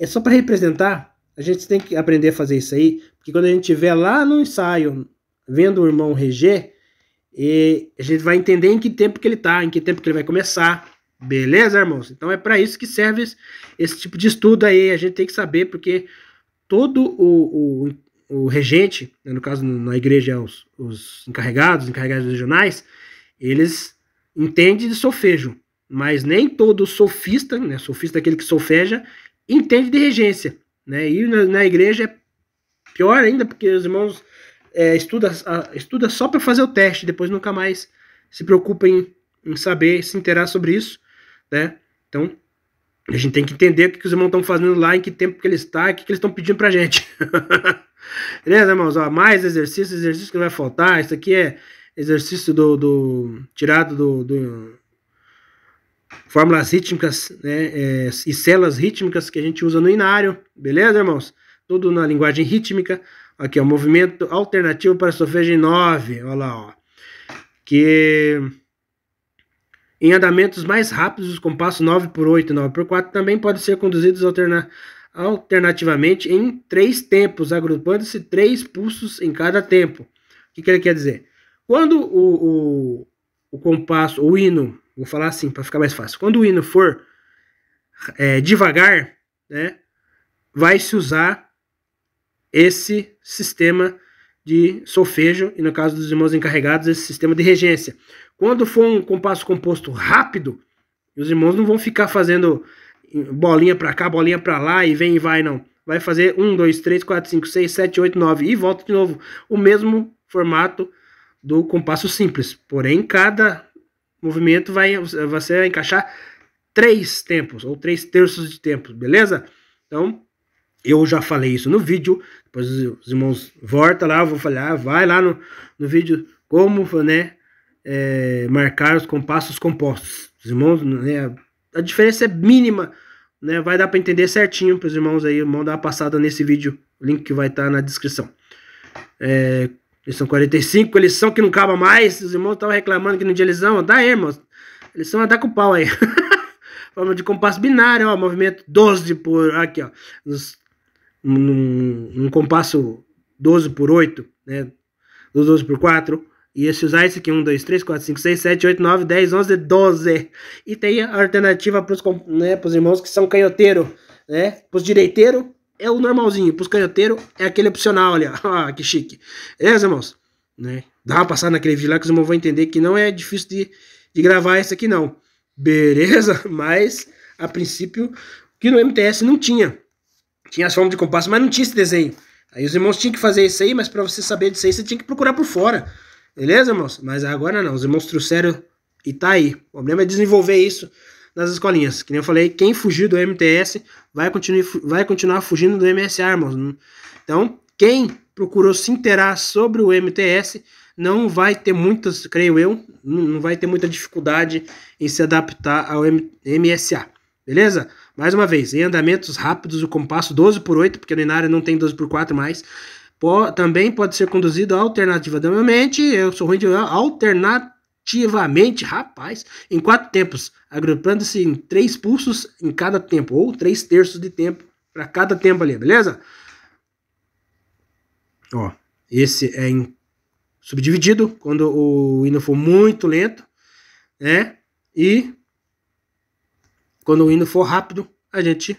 é só para representar. A gente tem que aprender a fazer isso aí, porque quando a gente estiver lá no ensaio, vendo o irmão reger, e a gente vai entender em que tempo que ele está, em que tempo que ele vai começar. Beleza, irmãos? Então é para isso que serve esse, tipo de estudo aí. A gente tem que saber, porque todo o, o, o regente, né, no caso na igreja, os, os encarregados, encarregados regionais, eles entendem de solfejo. Mas nem todo sofista, né, sofista é aquele que solfeja, entende de regência. Né? E na, na igreja é pior ainda, porque os irmãos é, estuda, estuda só para fazer o teste, depois nunca mais se preocupa em, saber, se inteirar sobre isso. Né? Então, a gente tem que entender o que, que os irmãos estão fazendo lá, em que tempo que eles estão, tá, o que, que eles estão pedindo pra gente. Beleza, irmãos? Ó, mais exercício, exercício que não vai faltar. Isso aqui é exercício do, do tirado do, do fórmulas rítmicas né, é, e células rítmicas que a gente usa no inário, beleza, irmãos? Tudo na linguagem rítmica. Aqui, é o movimento alternativo para solfegem 9, olha lá, ó. Que em andamentos mais rápidos, os compassos 9 por 8 e 9 por 4 também podem ser conduzidos alterna alternativamente em três tempos, agrupando-se três pulsos em cada tempo. O que, que ele quer dizer? Quando o, o, o compasso, o hino Vou falar assim para ficar mais fácil. Quando o hino for é, devagar, né, vai se usar esse sistema de solfejo e no caso dos irmãos encarregados esse sistema de regência. Quando for um compasso composto rápido, os irmãos não vão ficar fazendo bolinha para cá, bolinha para lá e vem e vai não. Vai fazer 1 2 3 4 5 6 7 8 9 e volta de novo, o mesmo formato do compasso simples. Porém, cada movimento vai, você vai encaixar três tempos, ou três terços de tempo, beleza? Então, eu já falei isso no vídeo, depois os irmãos volta lá, eu vou falar, ah, vai lá no, no vídeo como, né, é, marcar os compassos compostos. Os irmãos, né, a diferença é mínima, né, vai dar para entender certinho para os irmãos aí, irmão dar uma passada nesse vídeo, link que vai estar tá na descrição. É, Lição 45, lição que não acaba mais. Os irmãos estavam reclamando que não tinha lição. Dá aí, irmãos. Lição dar com o pau aí. Forma de compasso binário, ó. Movimento 12 por. Aqui, ó. Num, num compasso 12 por 8, né? Dos 12 por 4. E se usar esse aqui, 1, 2, 3, 4, 5, 6, 7, 8, 9, 10, 11, 12. E tem a alternativa para os né, pros irmãos que são canhoteiro, né? Para os direiteiros é o normalzinho. Para os canhoteiros é aquele opcional ali, ó. Ah, que chique. Beleza, irmãos? Né? Dá uma passada naquele vídeo lá que os irmãos vão entender que não é difícil de, de gravar esse aqui, não. Beleza? Mas, a princípio, que no MTS não tinha. Tinha as formas de compasso, mas não tinha esse desenho. Aí os irmãos tinham que fazer isso aí, mas para você saber disso aí, você tinha que procurar por fora. Beleza, irmãos? Mas agora não, os irmãos trouxeram e tá aí. O problema é desenvolver isso nas escolinhas. Que nem eu falei, quem fugir do MTS vai, continuar, vai continuar fugindo do MSA, irmãos. Então, quem procurou se interar sobre o MTS não vai ter muitas, creio eu, não vai ter muita dificuldade em se adaptar ao MSA. Beleza? Mais uma vez, em andamentos rápidos, o compasso 12 por 8, porque no inário não tem 12 por 4 mais. Pô, também pode ser conduzido alternativamente. Eu sou ruim de alternativa ativamente, rapaz, em quatro tempos, agrupando-se em três pulsos em cada tempo, ou três terços de tempo para cada tempo ali, beleza? Ó, esse é em subdividido, quando o hino for muito lento, né? E quando o hino for rápido, a gente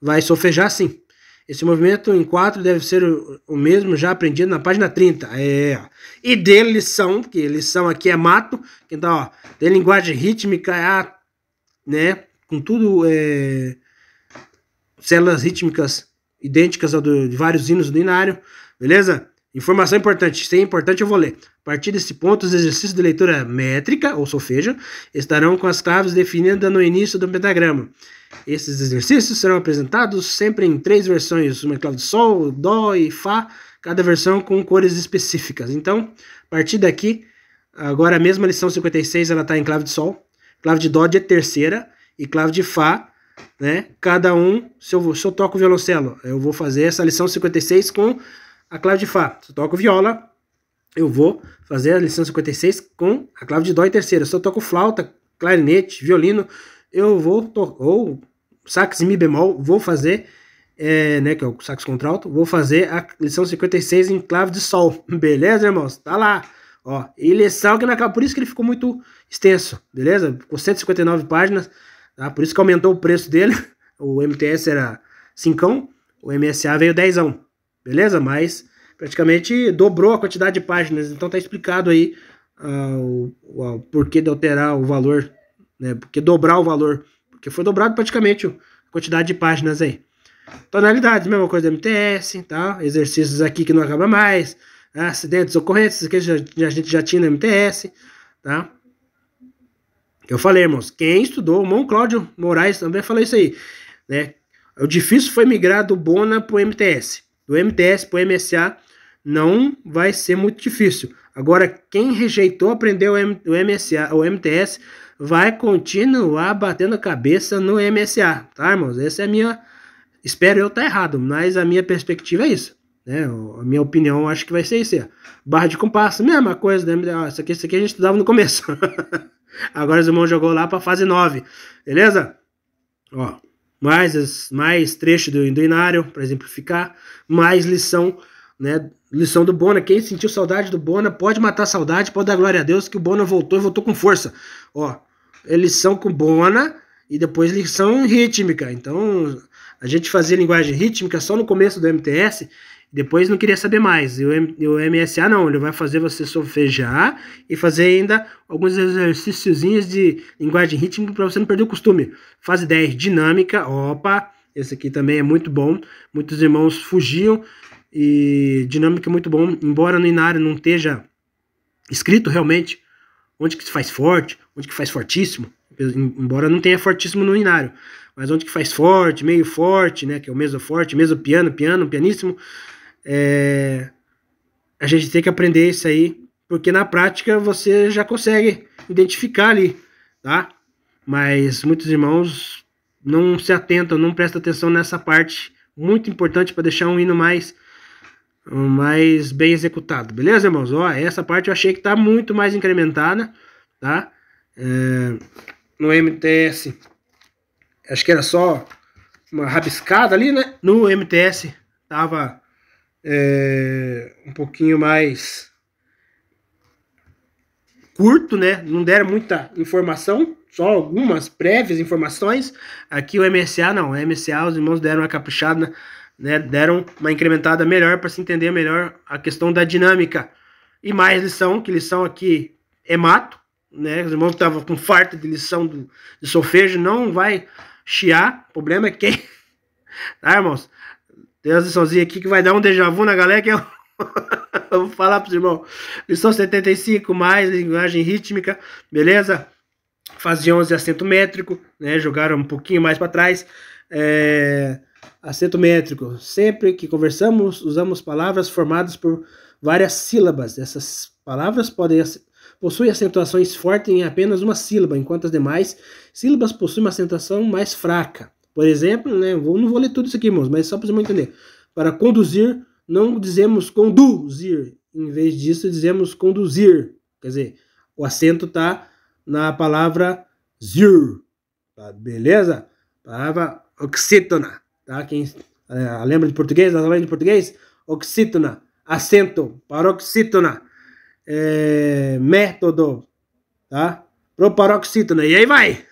vai solfejar assim. Esse movimento em quatro deve ser o mesmo já aprendido na página 30. É. E de lição, porque lição aqui é mato, que então, ó, tem linguagem rítmica, é, né? Com tudo é, células rítmicas idênticas ao do, de vários hinos do inário, beleza? Informação importante, se é importante eu vou ler. A partir desse ponto, os exercícios de leitura métrica, ou solfeja, estarão com as claves definidas no início do pentagrama. Esses exercícios serão apresentados sempre em três versões, uma clave de sol, dó e fá, cada versão com cores específicas. Então, a partir daqui, agora a mesma lição 56, ela está em clave de sol, clave de dó de terceira e clave de fá né? Cada um, se eu, se eu toco violoncelo, eu vou fazer essa lição 56 com a clave de Fá. Se eu toco viola, eu vou fazer a lição 56 com a clave de Dó em terceira. Se eu toco flauta, clarinete, violino, eu vou ou sax em Mi bemol, vou fazer, é, né, que é o sax contralto, vou fazer a lição 56 em clave de Sol. Beleza, irmãos? Tá lá. Ó, ele é salvo na clave, por isso que ele ficou muito extenso, beleza? Com 159 páginas, tá? por isso que aumentou o preço dele. O MTS era 5, o MSA veio 10 beleza? Mas praticamente dobrou a quantidade de páginas, então tá explicado aí uh, o, o porquê de alterar o valor, né? Porque dobrar o valor, porque foi dobrado praticamente a quantidade de páginas aí. Tonalidades, então, mesma coisa do MTS, tá? Exercícios aqui que não acaba mais, né? acidentes ocorrentes, que a gente já tinha no MTS, tá? Eu falei, irmãos, quem estudou, o Mão Cláudio Moraes também falou isso aí, né? O difícil foi migrar do Bona pro MTS. Do MTS para o MSA não vai ser muito difícil. Agora, quem rejeitou aprender o, M, o MSA, o MTS, vai continuar batendo a cabeça no MSA, tá, irmãos? Essa é a minha. Espero eu estar tá errado, mas a minha perspectiva é isso. Né? A minha opinião acho que vai ser isso. Barra de compasso, mesma coisa. Né? Isso, aqui, isso aqui a gente estudava no começo. Agora os irmãos jogou lá para fase 9. Beleza? Ó mais, as, mais trecho do Indoinário, para exemplificar, mais lição, né? Lição do Bona. Quem sentiu saudade do Bona pode matar saudade, pode dar glória a Deus que o Bona voltou e voltou com força. Ó, é lição com Bona e depois lição rítmica. Então, a gente fazia linguagem rítmica só no começo do MTS depois não queria saber mais. E o, MSA não, ele vai fazer você solfejar e fazer ainda alguns exercíciozinhos de linguagem rítmica para você não perder o costume. Fase 10, dinâmica. Opa, esse aqui também é muito bom. Muitos irmãos fugiam e dinâmica é muito bom, embora no Inário não esteja escrito realmente onde que se faz forte, onde que faz fortíssimo, embora não tenha fortíssimo no Inário, mas onde que faz forte, meio forte, né, que é o mesmo forte, mesmo piano, piano, pianíssimo, é, a gente tem que aprender isso aí, porque na prática você já consegue identificar ali, tá? Mas muitos irmãos não se atentam, não prestam atenção nessa parte muito importante para deixar um hino mais mais bem executado, beleza, irmãos? Ó, essa parte eu achei que tá muito mais incrementada, tá? É, no MTS, acho que era só uma rabiscada ali, né? No MTS tava é, um pouquinho mais curto, né? Não deram muita informação, só algumas prévias informações. Aqui o MSA não, o MSA os irmãos deram uma caprichada, né? Deram uma incrementada melhor para se entender melhor a questão da dinâmica. E mais lição, que lição aqui é mato, né? Os irmãos estavam com farta de lição do, de solfejo, não vai chiar. O problema é quem, tá, irmãos? Tem uma liçãozinha aqui que vai dar um déjà vu na galera que eu. eu vou falar pros irmãos. Lição 75, mais linguagem rítmica, beleza? Fase 11, acento métrico, né? Jogaram um pouquinho mais para trás. É... Acento métrico. Sempre que conversamos, usamos palavras formadas por várias sílabas. Essas palavras podem possuem acentuações fortes em apenas uma sílaba, enquanto as demais sílabas possuem uma acentuação mais fraca. Por exemplo, né, vou, não vou ler tudo isso aqui, irmãos, mas só para vocês entender. Para conduzir, não dizemos conduzir. Em vez disso, dizemos conduzir. Quer dizer, o acento está na palavra zir. Tá? Beleza? Palavra oxítona. Tá? Quem é, lembra de português? As de português? Oxítona. Acento. Paroxítona. É, método. Tá? Proparoxítona. E aí vai.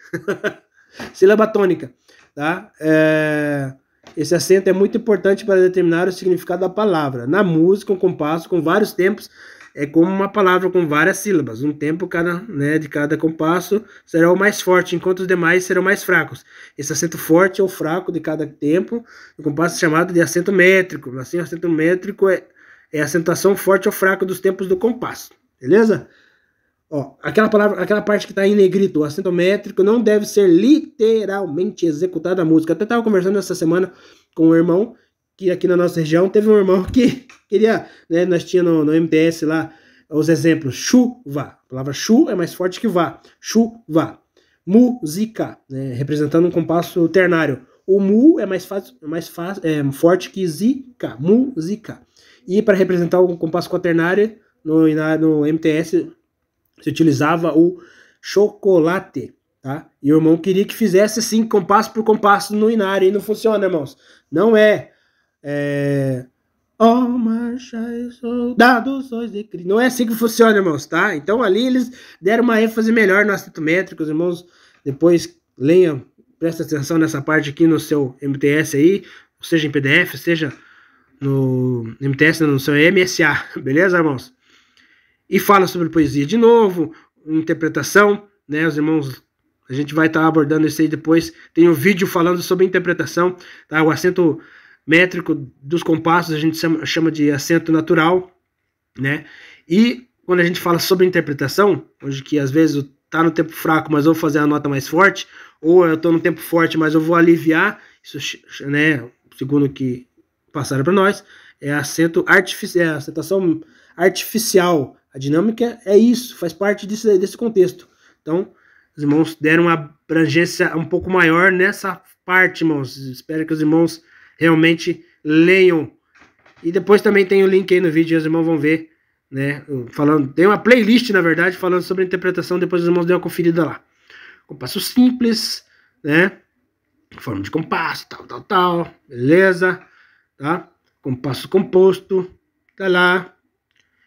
Sílaba tônica. Tá? É, esse acento é muito importante para determinar o significado da palavra. Na música, um compasso com vários tempos é como uma palavra com várias sílabas. Um tempo cada, né, de cada compasso será o mais forte, enquanto os demais serão mais fracos. Esse acento forte é ou fraco de cada tempo, o compasso é chamado de acento métrico. Assim, o acento métrico é, é a acentuação forte ou fraca dos tempos do compasso. Beleza? Ó, aquela palavra, aquela parte que está em negrito, acento métrico, não deve ser literalmente executada a música. até tava conversando essa semana com um irmão que aqui na nossa região teve um irmão que queria, né, nós tinha no, no MTS lá os exemplos chuva. A palavra chu é mais forte que vá. Chuva. Música, né, representando um compasso ternário. O mu é mais fácil, mais fácil, é forte que zica, música. E para representar um compasso quaternário no, no MTS se utilizava o chocolate, tá? E o irmão queria que fizesse assim, compasso por compasso no Inari, e não funciona, irmãos. Não é. É. Oh, e soldados, sois de Cristo. Não é assim que funciona, irmãos, tá? Então ali eles deram uma ênfase melhor no aspecto métrico, os irmãos depois leiam, presta atenção nessa parte aqui no seu MTS aí, seja em PDF, seja no MTS, no seu MSA, beleza, irmãos? e fala sobre poesia de novo, interpretação, né? Os irmãos, a gente vai estar tá abordando isso aí depois. Tem um vídeo falando sobre interpretação, tá? O acento métrico dos compassos a gente chama de acento natural, né? E quando a gente fala sobre interpretação, onde que às vezes tá no tempo fraco, mas eu vou fazer a nota mais forte, ou eu tô no tempo forte, mas eu vou aliviar, isso, né? Segundo que passaram para nós, é acento é artificial, é acentuação artificial, a dinâmica é isso, faz parte desse, desse contexto. Então, os irmãos deram uma abrangência um pouco maior nessa parte, irmãos. Espero que os irmãos realmente leiam. E depois também tem o link aí no vídeo, os irmãos vão ver, né? Falando, tem uma playlist, na verdade, falando sobre interpretação, depois os irmãos deram uma conferida lá. Compasso simples, né? Forma de compasso, tal, tal, tal. Beleza? Tá? Compasso composto, tá lá.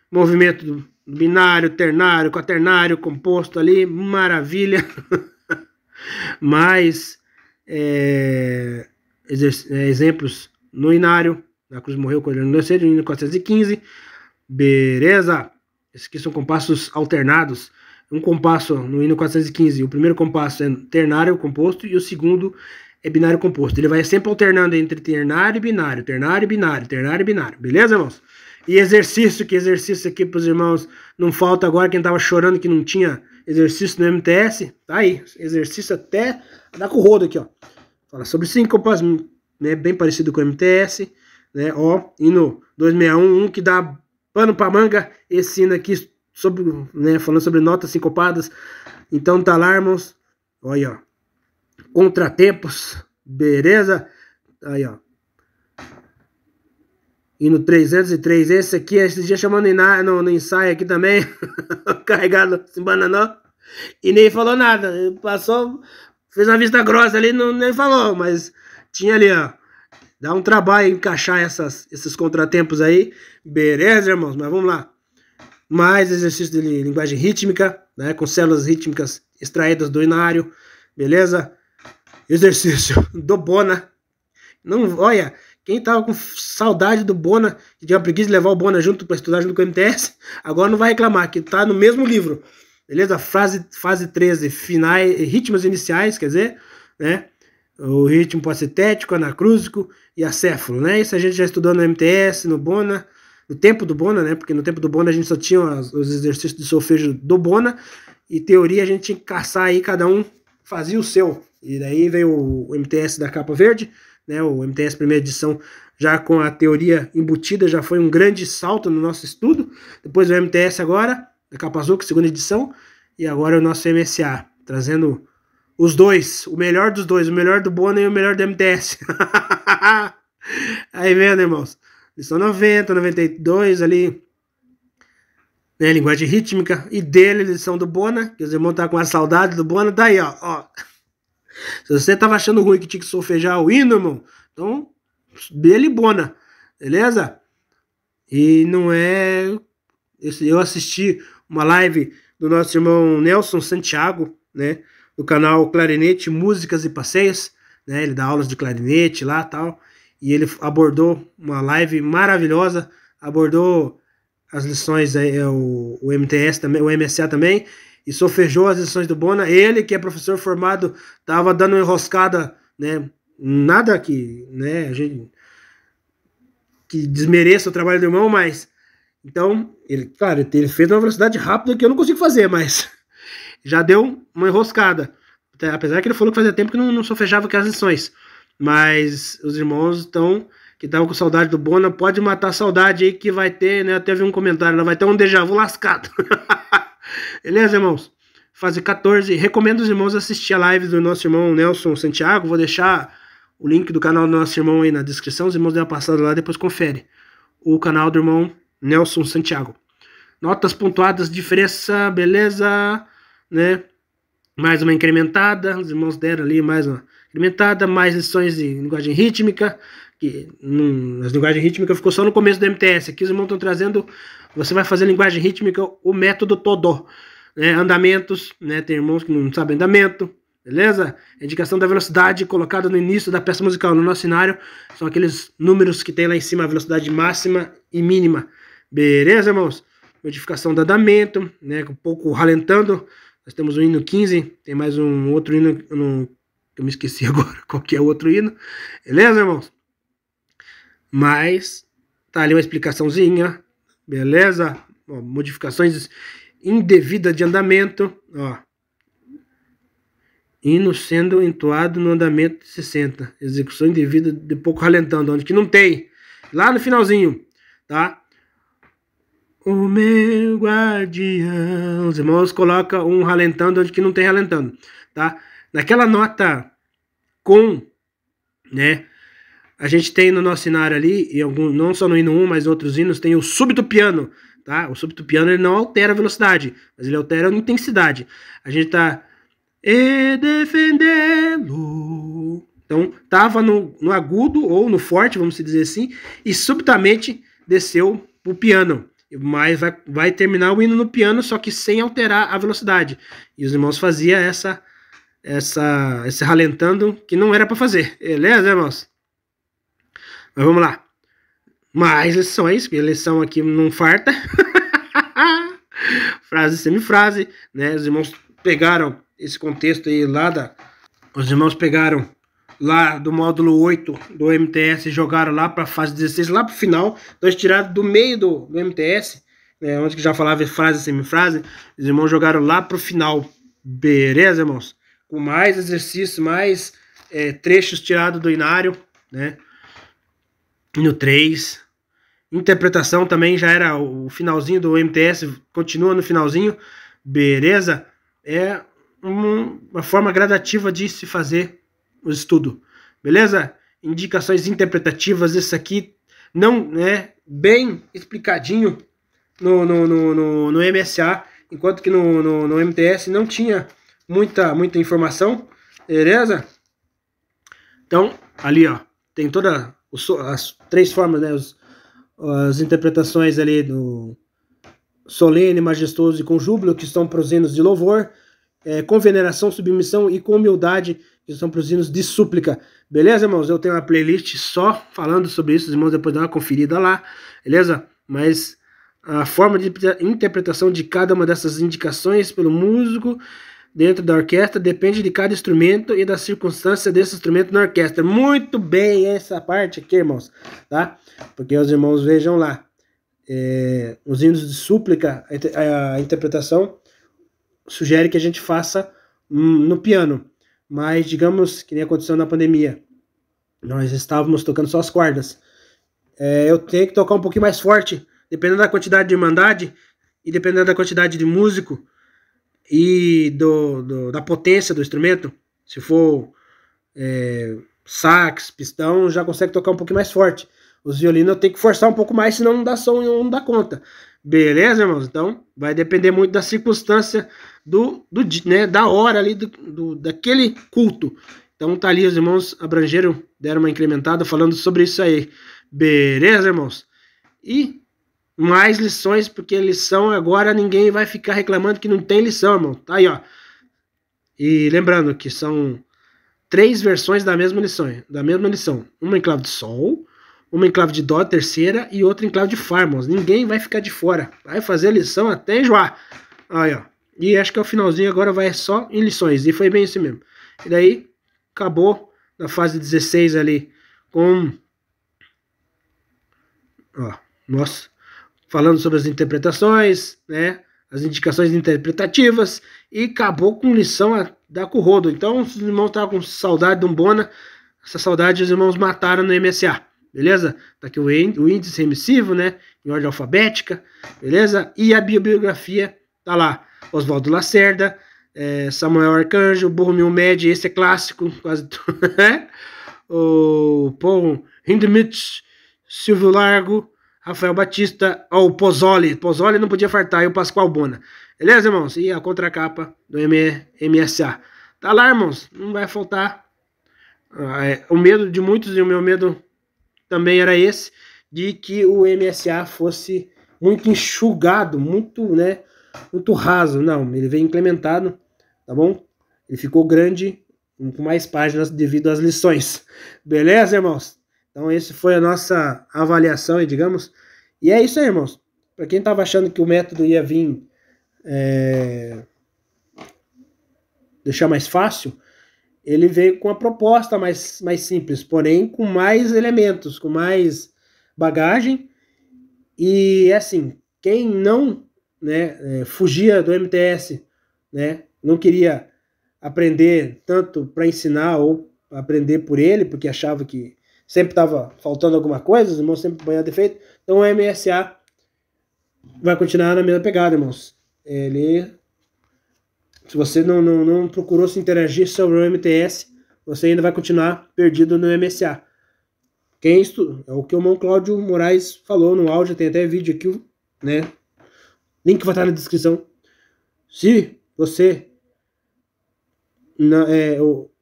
Movimento do binário, ternário, quaternário, composto ali, maravilha. Mais é, é, exemplos no inário, a cruz morreu com o no em 415. Beleza? Esses aqui são compassos alternados. Um compasso no hino 415. O primeiro compasso é ternário composto e o segundo é binário composto. Ele vai sempre alternando entre ternário e binário, ternário e binário, ternário e binário. Beleza, irmãos? E exercício, que exercício aqui para os irmãos não falta agora, quem tava chorando que não tinha exercício no MTS, tá aí, exercício até dá com o rodo aqui, ó. Fala sobre síncopas, né, bem parecido com o MTS, né, ó, e no 261, um que dá pano para manga, esse hino aqui sobre, né, falando sobre notas sincopadas. Então tá lá, irmãos. Olha, ó. Contratempos, beleza? Aí, ó. E no 303, esse aqui, esse dia chamando no, no ensaio aqui também, carregado, se assim, bananou. E nem falou nada, passou, fez uma vista grossa ali, não, nem falou, mas tinha ali, ó. Dá um trabalho encaixar essas, esses contratempos aí. Beleza, irmãos, mas vamos lá. Mais exercício de linguagem rítmica, né, com células rítmicas extraídas do inário, beleza? Exercício do Bona. Não, olha, quem tava com saudade do Bona, que tinha preguiça de levar o Bona junto para estudar junto com o MTS, agora não vai reclamar, que tá no mesmo livro. Beleza? Frase, fase 13, finais, ritmos iniciais, quer dizer, né? O ritmo pode sintético anacrúsico e acéfalo, né? Isso a gente já estudou no MTS, no Bona, no tempo do Bona, né? Porque no tempo do Bona a gente só tinha os exercícios de solfejo do Bona e teoria a gente tinha que caçar aí, cada um fazia o seu. E daí veio o MTS da capa verde, né, o MTS primeira edição já com a teoria embutida, já foi um grande salto no nosso estudo. Depois o MTS agora, da Capa Azul, segunda edição, e agora o nosso MSA, trazendo os dois, o melhor dos dois, o melhor do Bona e o melhor do MTS. Aí vendo, irmãos, lição 90, 92 ali, né, linguagem rítmica, e dele, lição do Bona, que os irmãos tá com a saudade do Bona, tá aí, ó, ó. Se você tava achando ruim que tinha que solfejar o hino, irmão, então, belibona, beleza? E não é. Eu assisti uma live do nosso irmão Nelson Santiago, né? Do canal Clarinete Músicas e Passeios, né? Ele dá aulas de clarinete lá tal. E ele abordou uma live maravilhosa, abordou as lições, é, o, o MTS também, o MSA também, e sofejou as lições do Bona. Ele, que é professor formado, estava dando enroscada, né? Nada que, né, a gente que desmereça o trabalho do irmão, mas então, ele, cara ele fez uma velocidade rápida que eu não consigo fazer, mas já deu uma enroscada. Apesar que ele falou que fazia tempo que não, não sofejava com as lições. Mas os irmãos estão que tava com saudade do Bona, pode matar saudade aí que vai ter, né? Até vi um comentário, ela vai ter um déjà vu lascado. Beleza, irmãos? Fase 14. Recomendo os irmãos assistir a live do nosso irmão Nelson Santiago. Vou deixar o link do canal do nosso irmão aí na descrição. Os irmãos deram uma passada lá, depois confere. O canal do irmão Nelson Santiago. Notas pontuadas, diferença, beleza, né? Mais uma incrementada, os irmãos deram ali mais uma incrementada, mais lições de linguagem rítmica, que hum, as linguagens rítmicas ficou só no começo do MTS. Aqui os irmãos estão trazendo, você vai fazer linguagem rítmica, o método todo. Né? Andamentos, né? tem irmãos que não sabem andamento, beleza? Indicação da velocidade colocada no início da peça musical. No nosso cenário, são aqueles números que tem lá em cima, a velocidade máxima e mínima. Beleza, irmãos? Modificação do andamento, né? um pouco ralentando. Nós temos o hino 15, tem mais um outro hino, eu, não, eu me esqueci agora qual que é o outro hino. Beleza, irmãos? mas tá ali uma explicaçãozinha, beleza? Ó, modificações indevidas de andamento, ó. Hino sendo entoado no andamento 60. Execução indevida de pouco ralentando, onde que não tem. Lá no finalzinho, tá? O meu guardião. Os irmãos colocam um ralentando onde que não tem ralentando, tá? Naquela nota com, né? A gente tem no nosso cenário ali, e algum, não só no hino 1, mas outros hinos, tem o súbito piano. Tá? O súbito piano ele não altera a velocidade, mas ele altera a intensidade. A gente tá. E defendê-lo. Então, tava no, no agudo ou no forte, vamos dizer assim, e subitamente desceu o piano. Mas vai, vai terminar o hino no piano, só que sem alterar a velocidade. E os irmãos faziam essa, essa, esse ralentando que não era para fazer. Beleza, irmãos? Mas vamos lá. mais lições que porque lição aqui não farta. frase semifrase, né? Os irmãos pegaram esse contexto aí lá da. Os irmãos pegaram lá do módulo 8 do MTS e jogaram lá para a fase 16, lá para o final. Então eles tiraram do meio do, do MTS, né? onde que já falava é frase semifrase. Os irmãos jogaram lá para o final. Beleza, irmãos? Com mais exercícios, mais é, trechos tirados do inário, né? no 3. Interpretação também já era o finalzinho do MTS, continua no finalzinho. Beleza? É uma forma gradativa de se fazer o estudo. Beleza? Indicações interpretativas, isso aqui não é bem explicadinho no, no, no, no, no MSA, enquanto que no, no, no MTS não tinha muita, muita informação. Beleza? Então, ali ó, tem toda os, as três formas, né, os, as interpretações ali do solene, majestoso e com júbilo, que estão para os hinos de louvor, é, com veneração, submissão e com humildade, que são para os hinos de súplica. Beleza, irmãos? Eu tenho uma playlist só falando sobre isso, os irmãos depois dá uma conferida lá, beleza? Mas a forma de interpretação de cada uma dessas indicações pelo músico dentro da orquestra depende de cada instrumento e da circunstância desse instrumento na orquestra. Muito bem essa parte aqui, irmãos, tá? Porque os irmãos vejam lá, é, os hinos de súplica, a, interpretação sugere que a gente faça no piano, mas digamos que nem aconteceu na pandemia, nós estávamos tocando só as cordas. É, eu tenho que tocar um pouquinho mais forte, dependendo da quantidade de irmandade e dependendo da quantidade de músico, e do, do, da potência do instrumento. Se for é, sax, pistão, já consegue tocar um pouquinho mais forte. Os violinos eu tenho que forçar um pouco mais, senão não dá som e não dá conta. Beleza, irmãos? Então vai depender muito da circunstância do, do né, da hora ali do, do, daquele culto. Então tá ali, os irmãos abrangeram, deram uma incrementada falando sobre isso aí. Beleza, irmãos? E mais lições, porque lição agora ninguém vai ficar reclamando que não tem lição, irmão. Tá aí, ó. E lembrando que são três versões da mesma lição, da mesma lição. Uma em clave de sol, uma em clave de dó terceira e outra em clave de fá, irmãos. Ninguém vai ficar de fora. Vai fazer lição até enjoar. Aí, ó. E acho que o finalzinho agora vai só em lições. E foi bem isso mesmo. E daí acabou na fase 16 ali com ó, nossa, falando sobre as interpretações, né? As indicações interpretativas e acabou com lição a dar com o rodo. Então, os irmãos estavam com saudade de um Bona, essa saudade os irmãos mataram no MSA, beleza? Tá aqui o índice remissivo, né? Em ordem alfabética, beleza? E a bibliografia tá lá. Oswaldo Lacerda, é, Samuel Arcanjo, Borromeu Med, esse é clássico, quase tudo. Né? o Paul Hindemith, Silvio Largo, Rafael Batista, ou oh, Pozzoli. Pozzoli não podia fartar, e o Pascoal Bona. Beleza, irmãos? E a contracapa do MSA. Tá lá, irmãos. Não vai faltar. Ah, é, o medo de muitos, e o meu medo também era esse, de que o MSA fosse muito enxugado, muito, né, muito raso. Não, ele veio implementado, tá bom? Ele ficou grande, com mais páginas devido às lições. Beleza, irmãos? Então, essa foi a nossa avaliação, digamos. E é isso aí, irmãos. Para quem estava achando que o método ia vir é, deixar mais fácil, ele veio com a proposta mais, mais simples, porém com mais elementos, com mais bagagem. E é assim, quem não né, é, fugia do MTS, né, não queria aprender tanto para ensinar ou aprender por ele, porque achava que sempre estava faltando alguma coisa, os irmãos sempre apanhando defeito. Então o MSA vai continuar na mesma pegada, irmãos. Ele. Se você não, não, não procurou se interagir sobre o MTS, você ainda vai continuar perdido no MSA. Quem estuda? É o que o irmão Cláudio Moraes falou no áudio, tem até vídeo aqui, né? Link vai estar na descrição. Se você na, é,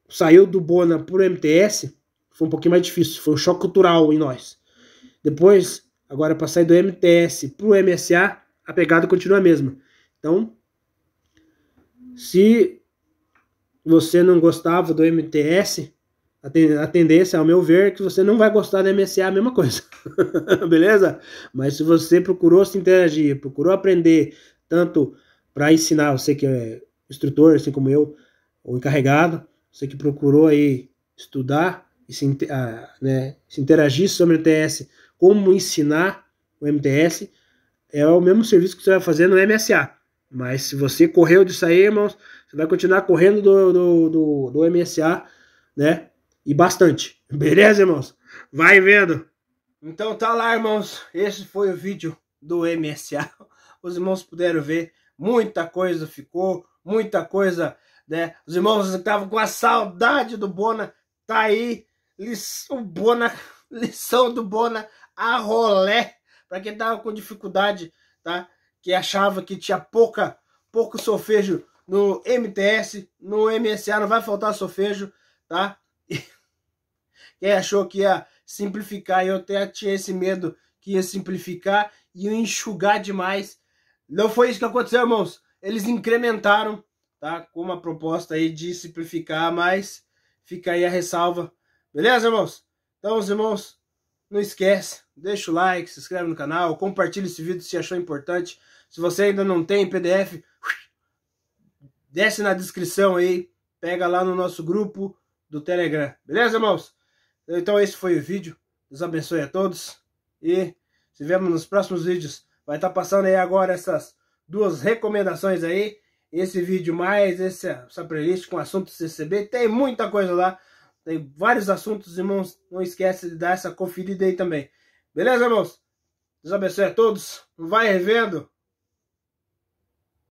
saiu do Bona por MTS, foi um pouquinho mais difícil, foi um choque cultural em nós. Depois, agora para sair do MTS para o MSA, a pegada continua a mesma. Então, se você não gostava do MTS, a tendência, ao meu ver, é que você não vai gostar do MSA, a mesma coisa. Beleza? Mas se você procurou se interagir, procurou aprender, tanto para ensinar, você que é instrutor, assim como eu, ou encarregado, você que procurou aí estudar, e se, ah, né, se interagir sobre o MTS, como ensinar o MTS, é o mesmo serviço que você vai fazer no MSA. Mas se você correu disso aí, irmãos, você vai continuar correndo do, do, do, do MSA, né? E bastante. Beleza, irmãos? Vai vendo! Então tá lá, irmãos. Esse foi o vídeo do MSA. Os irmãos puderam ver. Muita coisa ficou, muita coisa, né? Os irmãos estavam com a saudade do Bona. Tá aí o Bona, lição do Bona a rolé, para quem tava com dificuldade, tá? Que achava que tinha pouca, pouco solfejo no MTS, no MSA, não vai faltar solfejo, tá? E quem achou que ia simplificar, eu até tinha esse medo que ia simplificar e enxugar demais. Não foi isso que aconteceu, irmãos. Eles incrementaram, tá? Com uma proposta aí de simplificar, mas fica aí a ressalva Beleza, irmãos? Então, irmãos, não esquece, deixa o like, se inscreve no canal, compartilha esse vídeo se achou importante. Se você ainda não tem PDF, desce na descrição aí, pega lá no nosso grupo do Telegram. Beleza, irmãos? Então esse foi o vídeo. Deus abençoe a todos. E se vemos nos próximos vídeos. Vai estar tá passando aí agora essas duas recomendações aí. Esse vídeo mais, essa, essa playlist com assunto CCB. Tem muita coisa lá. Tem vários assuntos, irmãos. Não esquece de dar essa conferida aí também. Beleza, irmãos? Deus abençoe a todos. Vai revendo.